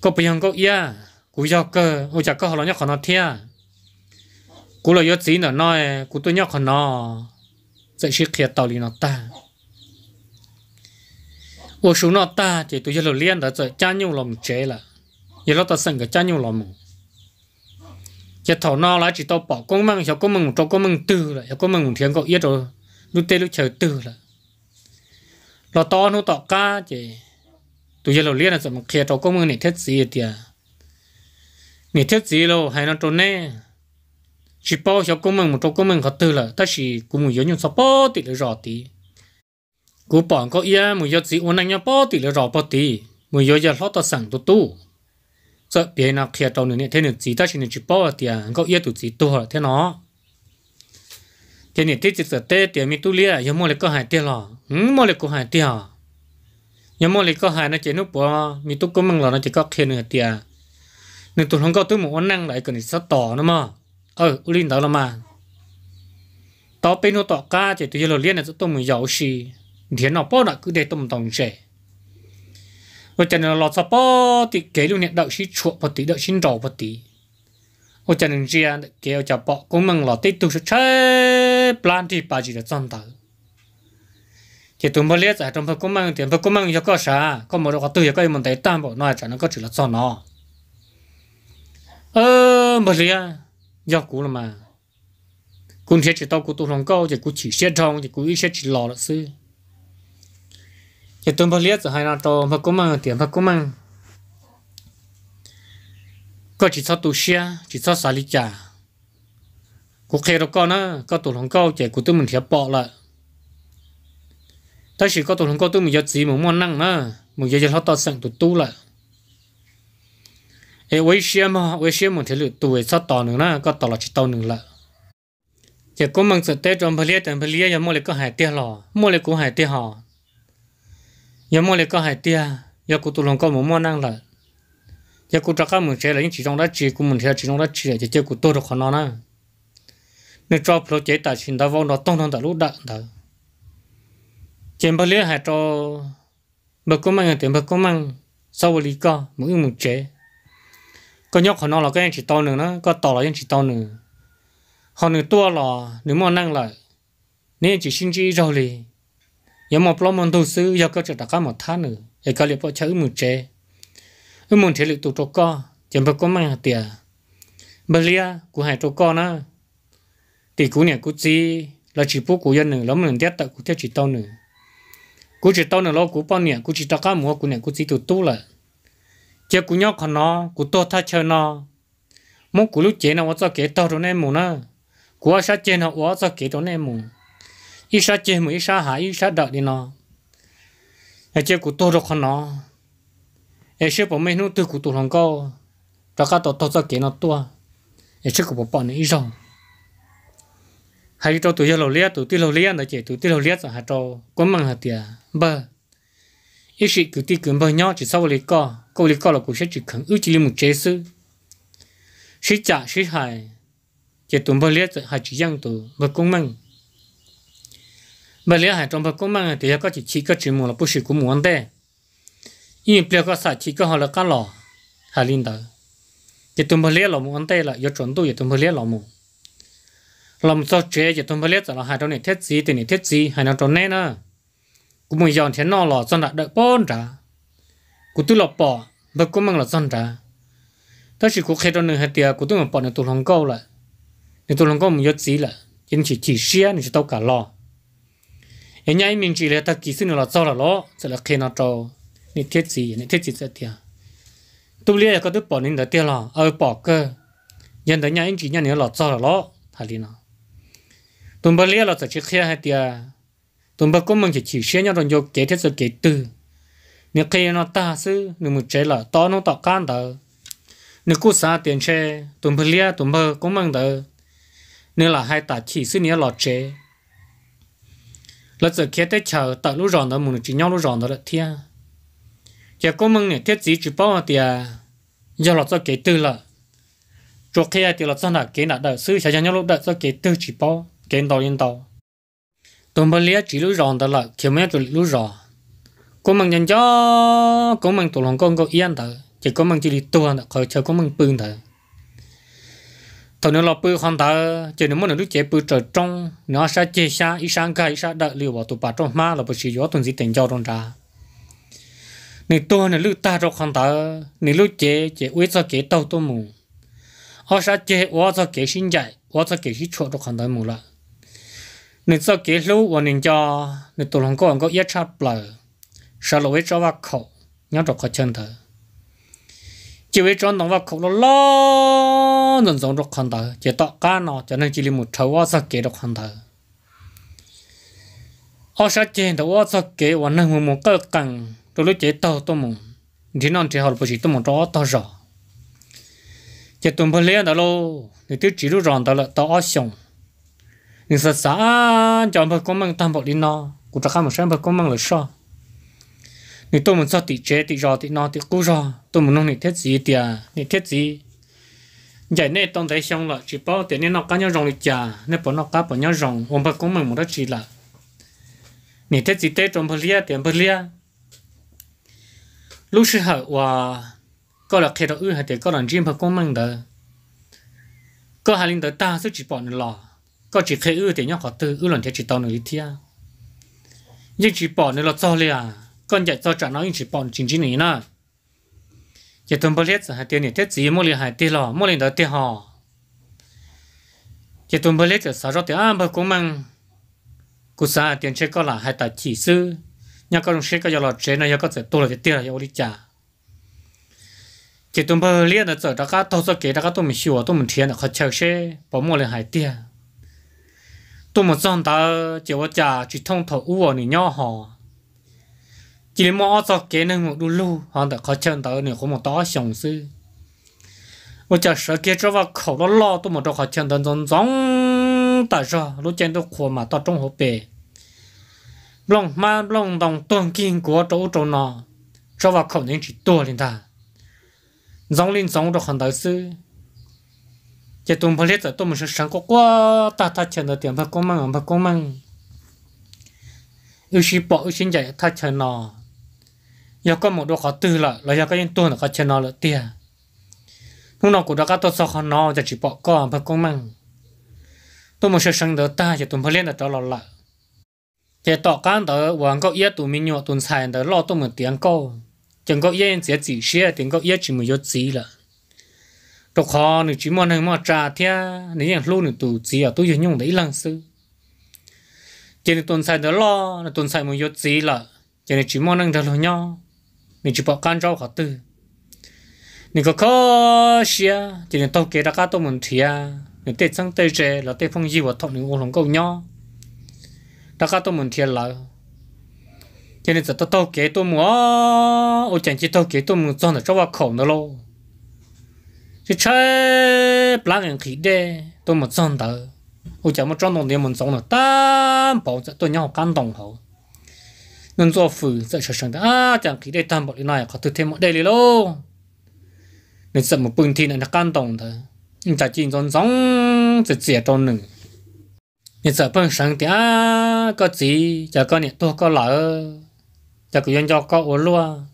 A: có bây giờ có yên cú do cơ ôi chả có họ nói nhau khó nó thia cú là do chỉ nữa nói cú tôi nhau khó nó dạy sĩ kia tàu lì nó ta ô số nó ta thì tôi giờ liên đã dạy cha nhau lòng chế là giờ nó ta cái cha nhau lò mù thầu nó lại chỉ tao bỏ công măng cho công măng cho công măng từ rồi cho công măng thiền có yết rồi lúc tê lúc chờ rồi lò to nó tọ chỉ tụi giờ lò liên là sợ mà kia cho công này thiết gì thì này thiết gì lo hay nó trốn nè chỉ bao cho công măng một cho công măng có từ rồi ta chỉ cũng muốn nhung sao bao thì là rõ tí cú bỏ có yết muốn yết gì uốn anh nhau bao thì bao tí muốn yết giờ lót tao sẵn tụ sợ bé nó kia tàu này thế này chỉ ta chỉ là chỉ bao tiền có yêu tụ chỉ tua thế nó thế này thế chỉ sợ tê tiền mi tu lia giờ mua lại có hai tiền lò mua lại có hai tiền giờ mua lại có hai nó chỉ nó bỏ mi tu có măng lò nó chỉ có kia nửa tiền nửa tụ không có tu một món năng lại còn sao tỏ nữa mà ờ ulin đó là mà tỏ bên nó tỏ ca chỉ tụi giờ liên là tụi tôi mới giàu xì thế nó bao đã cứ để tụi mình đồng trẻ 我真係落咗波啲幾六年到時出不啲到先做不啲，我真係知啊，幾有就博公民落啲都是出 plan 啲八字嘅賺到，即同不叻就同不公民，同不公民有個啥，個冇得話都有個問題擔保，那真係個住啦賺咯，呃，冇理啊，要估啦嘛，估些知道估多少高，就估起些長，就估一些知落啦先。giờ tôi bảo liệt rồi hai năm tôi mà cũng mang tiền mà cũng mang có chỉ cho tu xe chỉ cho xả lý trả cụ khê đó con á có tụi chạy của tôi mình thiệp bỏ lại ta chỉ có tụi lòng tôi mình giật gì mà muốn năng mà mình giờ giờ họ to sẵn tụi tu lại ấy với xe mà với xe mình thấy lựa tuổi sao to nữa na có to là chỉ to nữa là giờ cũng mang sự tết trong phải liệt trong phải liệt giờ mua lại có hải tiền lò mua lại cũng hải tiền họ giờ mua lại có hai tia giờ cụ tụi lòng có một món năng là giờ cụ trắc mình xe là những chỉ trong đó chỉ của mình xe chỉ trong đó chỉ là chỉ của tôi được khó nó nè nên cho pro chế tài chính đã vong nó tông thằng đã lúc đạn đó tiền bạc lía hai cho bạc công mang tiền bạc công mang sau lý co mỗi một chế có nhóc khó nó là cái anh chỉ to nữa nó có to là anh chỉ to nữa họ nữa to là nếu mà năng lại nên chỉ xin chỉ rồi giờ một plom mòn đầu sư giờ có chợ đặt cá một tháng nữa cái có liệp bỏ chớ mười trẻ ở mòn trẻ lực tụ co giờ bà có mang tiền bà lia của hai trâu co na thì cú này cú gì là chỉ bố cú dân nữa lắm mình tiếc tại cú theo chỉ tao nữa cú chỉ tao nữa lo cú bao nè cú chỉ tao cá mua cú này cú gì tụ tụ là giờ cú nhóc con nó cú tao tha chơi nó mỗi cú lúc chế nó vợ cho kế tao rồi nên mù na cú ở sát chế nó vợ cho kế tao nên mù ít sao chơi mà ít sao hại ít sao đợi đi nó ở chơi cụ tôi rồi con nó ở chơi bọn mình nó tôi cụ tôi không có ra cả tổ tổ cho kế nó tua ở chơi cụ bọn nó ít rộng, hay cho tụi giờ lầu lia tụi tiêu lầu lia là chỉ tụi tiêu lầu lia rồi hả cho quấn mang hạt tiền bơ ít sự cứ tiêu cứ bơ nhau chỉ sau lấy co câu lấy co là cũng sẽ chỉ cần ước chỉ một chế sư sĩ trả sĩ hài, chỉ tụi bơ lia rồi hả chỉ giang tụi bơ công mang mà lấy hàng trong bao công mang thì có chỉ chỉ có chỉ mua là bút cũng muốn đấy nhưng bây giờ sao chỉ có họ là cá lò hà linh đó thì tôi mới lấy lò muốn đấy là giờ chuẩn tôi giờ tôi mới lấy lò muốn làm sao chế giờ tôi mới lấy là hàng trong này thiết gì thì này thiết gì hàng nào trong này nữa cũng muốn dọn thế nó lò cho đã đợi bốn trả của tôi là bỏ bao công mang là dọn trả đó chỉ có khi đó nữa thì của tôi mà bỏ này tôi không câu lại thì tôi không câu mình giờ gì là nhưng chỉ chỉ xe thì chỉ tao cả lò hiện nhà mình chỉ là ta kỹ sư là cho là lo sẽ là khi nào cho nên thiết gì nên thiết gì sẽ thiệt tu lia có được bỏ nên đã thiệt là ở bỏ cơ hiện tại nhà anh chỉ nhà này là cho là lo thằng đi nào tụm bơ lia là sẽ chỉ khi hai thiệt tụm bơ cũng mình chỉ chỉ xe nhà rồi vô kế thiết sự kế tư nếu khi nó ta sư nếu một chế là to nó to can đó nếu cú sa tiền xe tụm bơ lia tụm bơ cũng mình đó nếu là hai ta chỉ sư nhà là chế là giờ kia tới chờ tận lúc ròn đó mình chỉ nhau lúc ròn đó là thiên giờ cô mừng này thiết chỉ chỉ bao thì giờ là cho kế tư là chỗ kia thì là cho là kế là đợi sư sẽ cho nhau lúc đó cho kế tư chỉ bảo, kế đầu yên đầu tôi mới lấy chỉ lúc ròn đó là kiểu mấy chỗ lúc ròn cô mừng nhân cho cô mừng tụi lòng con có yên đó chỉ cô mừng chỉ đi tuần đó khỏi chờ cô mừng bưng đó tàu nó lọp bự con ta chỉ nó muốn nó lúc chế bự trở trong nó sẽ chế xa ít sáng cái ít sáng đợi liệu bảo tụ bà trong má là bự sĩ gió tuần gì tiền giao trong trà nị tôi nị lúc ta cho con ta nị lúc chế chế uế cho kế tàu tôi mù họ sẽ chế uế cho kế sinh dạy uế cho kế sĩ chỗ cho con ta mù là nị cho kế lúc và nị cho nị tụ lòng có có yết chát bờ sợ lỗi cho vào khẩu nhớ cho khó chân thở chỉ với trong đồng, vào khổ lo lo nên giống được khăn thở chỉ tạo cá nó cho nên chỉ là một thầu ở sắc kế được khăn thở ở sắc chế đầu ở sắc kế và năng một một cơ cẳng rồi lúc chế tàu tôi mong thì nó chỉ học bổ chỉ tôi mong đó tao rõ chỉ tuần phần liên đó lô thì tôi chỉ lúc ròn đó là tao ở xong nhưng sao chẳng phải có mang tam bảo đi nó cũng chắc không phải sang phải có mang là sao 你都没做地接地绕地闹地故绕，都没弄你贴纸的，你贴纸。giờ này tông thấy xong rồi, chỉ bảo tiền nó cá nhau rồng lịch già, nên bảo nó cá bảo nhau rồng, ông bà cũng mừng một đó chỉ là. Nị thế chỉ tết trong bờ lia tiền bờ lia. Lúc xưa hở và có là khi đó ư hay thì có làm riêng bà cũng mừng đó. Có hai linh đó ta sẽ chỉ bảo nó là, có chỉ khi ư thì nhau có tư ư lần thì chỉ tao nó đi à, Nhưng chỉ bảo nó là cho liền con dạy cho trả nó chỉ bọn chính chính này nè giờ tôi bớt hết hai tiền này tết gì mua liền hai tiền lò mua liền đó tiền họ giờ tôi bớt hết sáu rồi tiền anh bớt cũng mang cú sa tiền chơi có là hai tài chỉ sư nhà con chơi có giờ lọt chơi này giờ có thể tôi là tiền là giờ đi trả giờ tôi bớt hết là giờ đó các tôi sẽ kể đó các tôi mình sửa tôi mình thiền là khó chơi xe bỏ mua liền hai tiền tôi một trong đó chỉ tôi trả chỉ thông thầu uo này nhau họ chỉ mò cho cái này một đu lù hoàn tất khó chân tới nếu không một đó sống sư một chả sợ kia cho vào khẩu đó lo tôi một đó khó chân tới giống giống tại sao lúc chân đâu khổ mà tao trong hộp bể lòng mà lòng đồng tuần kinh của chỗ chỗ nào, cho vào khổ nên chỉ tua lên ta giống lên giống đó hoàn tất sư chỉ tôi phải lấy tôi mình sẽ sáng quá ta ta chân tới tiền phải công mang phải công mang yêu sĩ bỏ yêu sinh dạy ta chân nó giờ có một đồ khó tư là là giờ có những tuần là có chân nó là tia lúc nào cũng đã có tôi sao khó nó giờ chỉ bỏ con và con măng tôi muốn sinh được ta giờ tôi mới lên được đó là giờ tỏ cán đỡ hoàng có yết tụi mình nhọ tuần sai đỡ lo tôi muốn tiếng câu chẳng có yên sẽ chỉ xe tiếng có yên chỉ muốn yết gì là đồ khó nữa chỉ muốn hàng mà trà thia nếu như lúc nữa tụi chỉ ở tôi giờ nhung đấy lăng sư giờ tuần sai đỡ lo là tuần xài muốn yết gì là giờ chỉ muốn hàng đỡ lo nhau mình chỉ bỏ can rau họ tư nếu có khó xia thì nên tao kế ra cả tao muốn thì à nếu tết sang tết chơi là tết phong gì và thọ những ông lòng câu nhau ra cả tao muốn thì là cho nên giờ tao kế kể tao muốn ô chẳng chỉ tao kế tao muốn chọn được cho vào khẩu nữa luôn chỉ chơi plan ăn khí đê tao muốn chọn được ô chẳng muốn chọn đồng tiền muốn chọn được tam bảo tao nhau cảm động hậu nên do phử dạy sợ sẵn à chẳng khi đây tam bảo này có từ thêm một đây lì lô nên sợ một bưng thì này là can tổng thôi nhưng chả chín tròn giống chỉ chỉ tròn nừng nên sợ bưng sẵn thì à có gì chả có niệm tôi có lỡ chả có yên cho có ổn luôn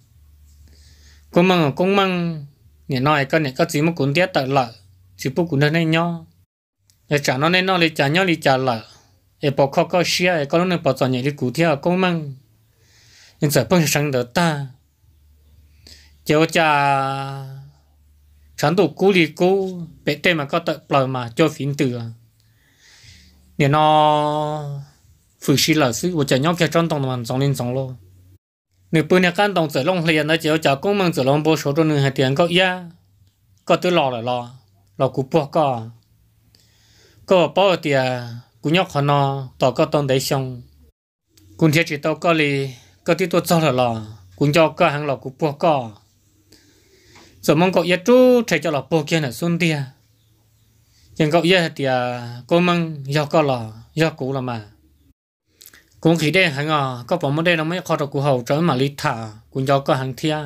A: cũng măng cũng măng niệm nói có niệm có gì mà cũng tiếc tật lỡ chỉ bút cũng nên nhau để trả nó nên nó để trả nhau để trả lỡ để bỏ khó có xia để có lúc này bỏ chọn nhảy đi cụ theo công măng nhưng giờ bông sáng đó ta chiều cha sáng tụ cú lì cú bé tê mà có tật bờ mà cho phim từ nè nó phụ sĩ là sư của cha nhau kia trong tòng mà dòng lên dòng lô nếu bữa nè căn đồng giờ long liền đó cháu cha công mang giờ long bố số cho nửa hai tiền có ya có tới lò rồi lò lò cú bò có có bỏ tiền cú nhóc họ nó tỏ có tông đấy xong cũng thiết chỉ tao có lì cái tôi cho là, ก็ที่ตัวเจ้าหล่อกุญจอก็หังหล่อกูปวกก็สมองก็ยัดจู้ใช้เจ้าหล่อปวกเกี่ยน่ะสุนเตียยังก็ยัดเตียก็มึงยอก็หล่อยอกูละมา cũng à, khi đây hàng à có bảo mới đây nó mới khó được cụ hậu cho mà lít thả cũng cho cái hàng thia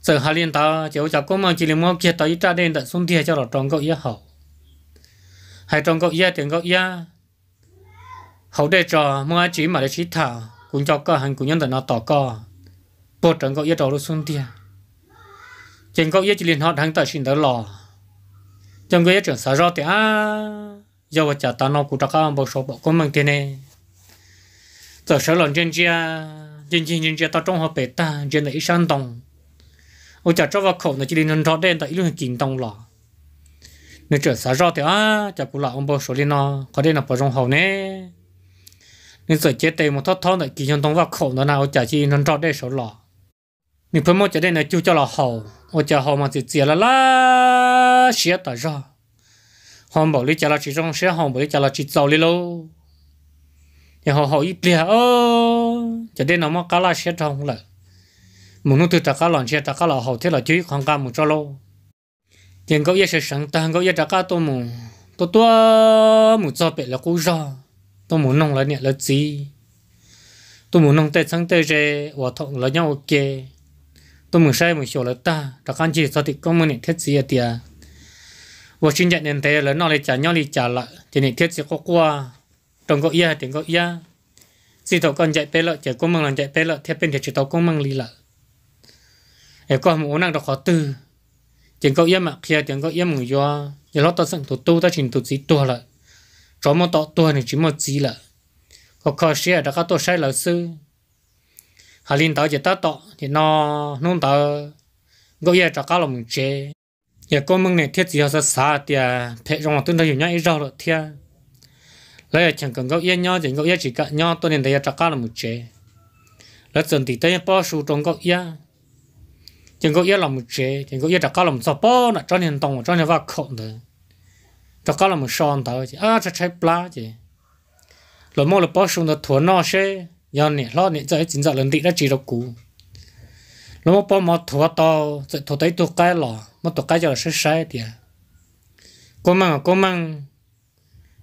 A: giờ hai liên ta chỉ cho có mong chỉ là mua kia tới ra đây là xuống đi cho nó trong cậu yết hậu hay trong cậu yết tiền cậu yết hậu đây cho mong chỉ mà để chỉ thả cũng cho có hàng cũng nhân là nó tỏ co bộ trưởng có yêu trò luôn xuống tiền chẳng có yêu chỉ liên họ hàng tại xin đỡ lò chẳng có yêu trưởng xã do thì à do vợ chả ta nó cũng đã các bộ số bộ công mang tiền này giờ sở lần trên chia trên trên trên chia ta trong họ bể ta trên này ít sang đồng ô chả cho vào khẩu là chỉ liên hắn rõ đen tại luôn kinh đồng lò nếu trưởng xã do thì à chả cũng là ông bộ số liên nó có đây là bộ trong hậu này nên sợ chết tay một thoát thoát lại kỳ nhân thông vào khổ nó nào chả chi nó trọt đây số lọ nên phải mua chả đây này chú cho lọ hậu ô chả hậu mà chỉ chỉ là la, xé tả ra hòm bảo lý chả là chỉ trong xé hòm bảo lý chả là chỉ giàu lý lâu nhà họ họ ít bia ô chả đây nó mà cá là xé trong lại một nó từ ta cá lòn xé ta cá lò hậu thế là chú không cá một cho lâu tiền cậu yết sẽ sáng tăng cậu yết ta cá tôi mù tôi tôi mù cho bể là cú ra tôi muốn nông là nhẹ là gì tôi muốn nông tê sáng tê rê và thọ là nhau ok tôi muốn say muốn sửa là ta đã khăn chỉ sao thì công mình thiết gì thì à và chuyên nhận nhận thế là nó lại trả nhau lại trả lại thì nhận thiết sẽ có qua trong có ia thì có ia si thọ con chạy bé lợi chạy công mình là chạy bé lợi theo bên thì chỉ tàu công mình lì lợi em có một năng đọc khó tư tiếng có ia mà kia tiếng có ia mừng do giờ lót tao sẵn tụt tu ta chỉnh tụt gì tua lại rõ mà tọt tua thì chỉ một gì là có khó xe đã có tôi sai lỡ sư hà linh tao chỉ tao tọt thì nó nung tao gọi giờ đã có lòng chế giờ có mình này thiết gì họ sẽ xa thì thế trong một tuần đầu nhau ít rồi rồi thia lấy chẳng cần gọi yên nhau chỉ gọi yên chỉ cả nhau tôi nên thấy đã có lòng chế lấy dần thì thấy bao số trong gọi yên chẳng gọi yên lòng chế chẳng gọi yên đã có lòng sao bao nãy cho nên tông cho nên vào khổng thôi ta có là một son tao chứ à chắc chơi plá chứ lo mò là bao xuống là thua nọ xe giờ nè lo nè giờ chính giờ lần đi đã chỉ được cú, lo mò bao mò thua to giờ thua tới thua cái lò mà thua cái giờ là sai sai thì cô mang à, cô mang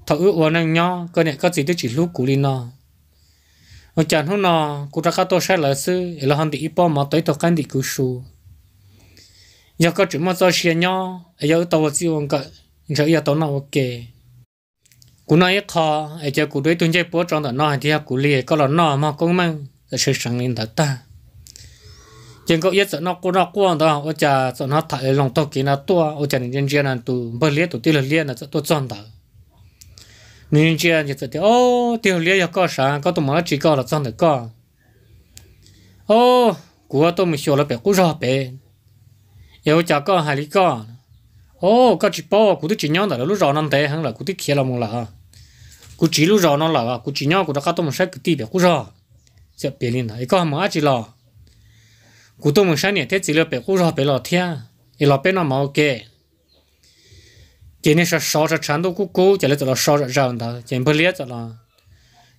A: thọ ước uốn anh nhó cơ nè có gì tôi chỉ lúc cũ đi nọ ở chàng hôm nọ cô ra cá tôi sai là sư là hòn đi bao mò tới thua cái đi cũ số, giờ có chuyện mà do xe nhó giờ tôi chỉ uống cái giờ giờ tao nào ok cú nói khó ai chơi cú đối tuần chơi bố trong đó nó thì cú lìa có là nó mà cũng mang là sự sáng lên thật ta chẳng có ít sợ nó cú nó quan đó ở cha nó thải lòng tao kia nó tua ở cha nhân chia là tụ bơ lìa tụ tiêu lìa là tụ chọn đó nhân chia thì tụ ô tiêu lìa là có sáng có tụ mà chỉ có là chọn được có ô cú tôi mình sửa là bé cú rõ bé yêu cha có hai lý con ô chỉ bao cụ chỉ nhau là lúc rõ năm thế hắn là cụ kia là một là ờ. cụ chỉ lúc rõ ờ, nó là cụ chỉ nhau cụ đã cắt tôm sách cụ tì bé cụ rõ sẽ bé lên là có mà chỉ là cụ tôm sách này thế chỉ là bé cụ rõ bé là thia ý là bé nó mà ok chỉ nên sợ sợ sợ chán đâu cụ cụ chỉ là chỉ là sợ sợ rằng không biết chỉ là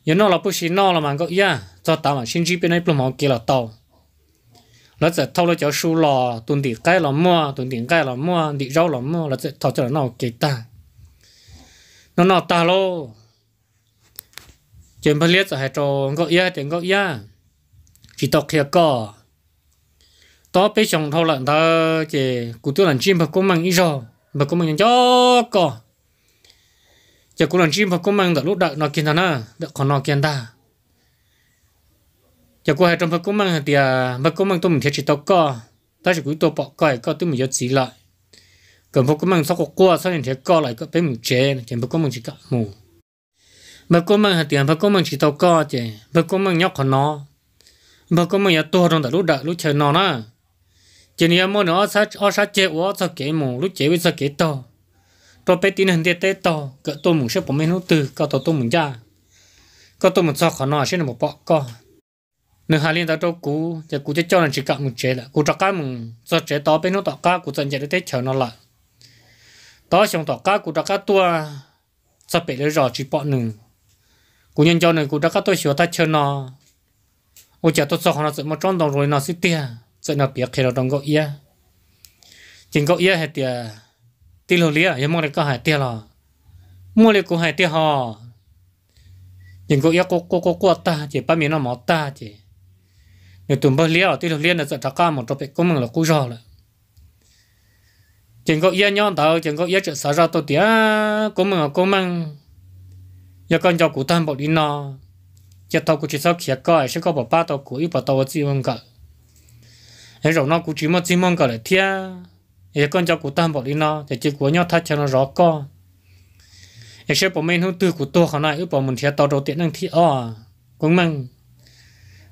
A: nhớ nó là bút xí nó là mà có ý à, cho tao mà xin chỉ bên này plum ok là tao nó sẽ thâu nó cho su lò tuần tiền cái lò mua tuần tiền cái lò mua đi rau lò mua nó sẽ thâu cho nó kì ta nó nó ta lô chuyện phát liệt sẽ hay cho ngọc ya tiền ngọc ya chỉ tộc kia có đó bây giờ thâu lận ta chỉ cụ tiêu lợn chim và cũng mang ít rồi và cũng mang cho có chỉ cụ lợn chim và cũng mang đợt lúc đợi nó kiên ta nữa đợi còn nó kiên ta giờ qua trong bắc cũng mang thì bắc à, cũng mang tôi mình thấy chỉ tao co ta chỉ cúi tôi bỏ coi co tôi mình giật chỉ lại còn bắc cũng mang sau có qua sau này thiết co lại có bên mình chế chỉ bắc cũng mang chỉ cả mù bắc cũng mang thì bắc à, cũng mang chỉ tao co chỉ bắc cũng mang nhóc của nó bắc cũng mang nhà tôi trong tại lúc đã lúc chơi nó nè chỉ nếu mà nó sát ở sát chế ở sát kế mù lúc chế với sát kế to tôi bé tin hình thế tế to cỡ tôi muốn xếp của mình nó từ cỡ tôi tôi muốn ra cỡ tôi muốn sao khó nó sẽ là một bọ co nếu hà liên tao cho cú giờ cú sẽ cho nó chỉ cả một chế là cú cho cả một cho chế đó bên nó tạo cả cú dần chế để thế chờ nó lại đó xong tạo cả cú cho cả tua sắp bị lấy rõ chỉ bọn nương. cú nhân cho nên cú cho cả tôi sửa ta chờ nó ô chả tôi sao nó sẽ mà trong đồng rồi nó xịt tia sẽ nó biết khi nó đồng gọi ia chính gọi ia hay tia tia lô lia em mong được có hay tia là mua lấy có hay tia họ chính gọi ia cô cô cô cô ta chỉ ba miếng nó mỏ ta chỉ nếu tụm bao liều thì liều là thật cam một bị topic cũng là cú rõ là chẳng có yên nhon đâu chẳng có yên chuyện sao ra tôi tiếc cũng là cũng mang giờ con cháu cụ thân bộ đi nọ giờ tàu cũng chỉ sao kia coi sẽ có bảo ba tàu cụ ít bảo tao chỉ mong cả thế rồi nó cũng chỉ mất chỉ mong cả là thia giờ con cháu cụ thân bộ đi nọ thì chỉ của nhau thay cho nó rõ co giờ sẽ bảo mình không tư cụ tôi khả năng ít bảo mình thia tàu đầu tiên đang năng thia cũng mang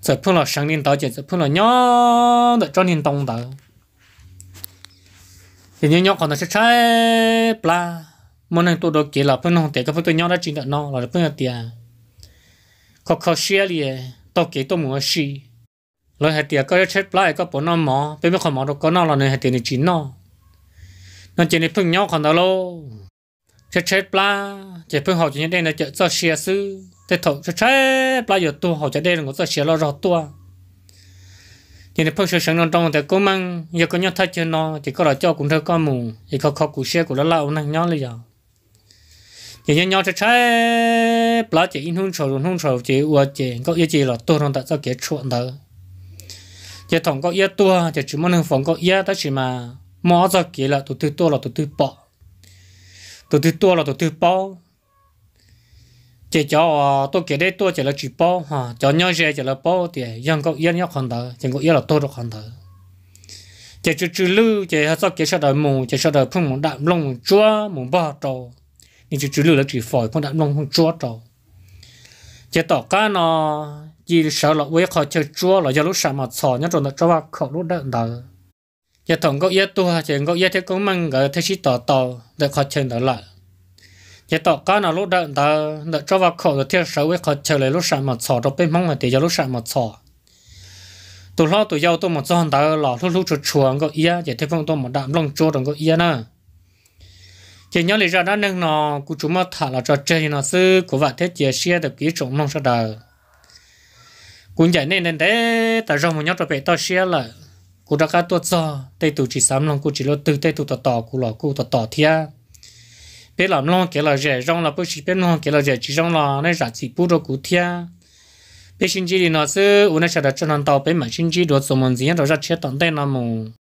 A: giờ phun là sáng niên tới giờ phun là nhó đợi cho niên tông tới thì như nhó còn là sẽ trái mà nên tôi đọc kỹ là phun không tiền cái phun tôi đã chính là nó là phun là tiền có khó xia liền tôi kỹ tôi muốn xi rồi hạt tiền có chết pla có bốn năm bên bên còn mỏ được có nó là nên hạt tiền chín nó nó chỉ nên phun nhó còn đó lô chết chết chỉ phun học chỉ nên đây là chợ thế thầu cho trái bao giờ tu họ cho đây là người ta sẽ lo rõ tu thì nếu sự sáng trong thì cô mang nhiều có nhau thay cho nó thì có là cho cũng thơ con mù thì có khó cụ xe của nó lâu năng nhau là giờ thì nhau nhau cho trái bao chỉ in hung sầu hung sầu chỉ uo chỉ có ý chỉ là tu trong tại cho kia chuộng đó chỉ thằng có ý tu thì chỉ muốn phòng có ý đó chỉ mà mò ra kia là tu tư tu là tu tư bỏ tu tư tu là tu tư bao chỉ cho tôi kể đây tôi chỉ là chỉ bao ha cho nhau dễ chỉ là bao thì dân có yên nhau còn đỡ chỉ có yên là tôi được còn đỡ chỉ chú chú lưu chỉ hết sao kể sao đời mù chỉ sao đời phun mù đạm lông chúa mù ba trâu nhưng chú chỉ lưu là chỉ phổi phun đạm lông phun chúa trâu chỉ tỏ cá nó chỉ sợ là quấy khỏi chơi chúa là do lúc sạm mà sò nhá rồi nó cho vào khẩu lúc đỡ đỡ chỉ thằng có yên tôi chỉ có yên thế cũng mừng cái thế chỉ tỏ tỏ để khỏi chơi nữa lại giờ tao cá nào lúc đợt đợt đợt cho vào khẩu rồi thiết sáu ấy khẩu chờ lấy lúc sạn mà sọ rồi bên mông mà thì giờ lúc sạn mà sọ tụi lo tụi giàu tụi mà cho đợt lọ lúc lúc chuột chuột có ia giờ thế phong tụi mà đạm lông chuột có ia nè giờ nhớ lý ra đã nâng nó cụ chúng mà thả là trò chơi nó sư của vật thế chia xe được kỹ trọng nông sao đời. cũng vậy nên nên thế tại sao mà nhớ rồi bị tao xe là cụ đã cá tuột cho tây tụ chỉ sắm lòng cụ chỉ lo từ tây tụ tọt tọt cụ lọ cụ tọt tọt thiệt bé làm long cái là rẻ rong là bố chỉ bé long cái là rẻ chỉ rong là nên rả chỉ bút đồ cụ thia bé sinh chỉ đi nó sư u nó sẽ đặt cho nó tàu bé mà sinh chỉ đồ số món gì đó ra chết tận tay nó mù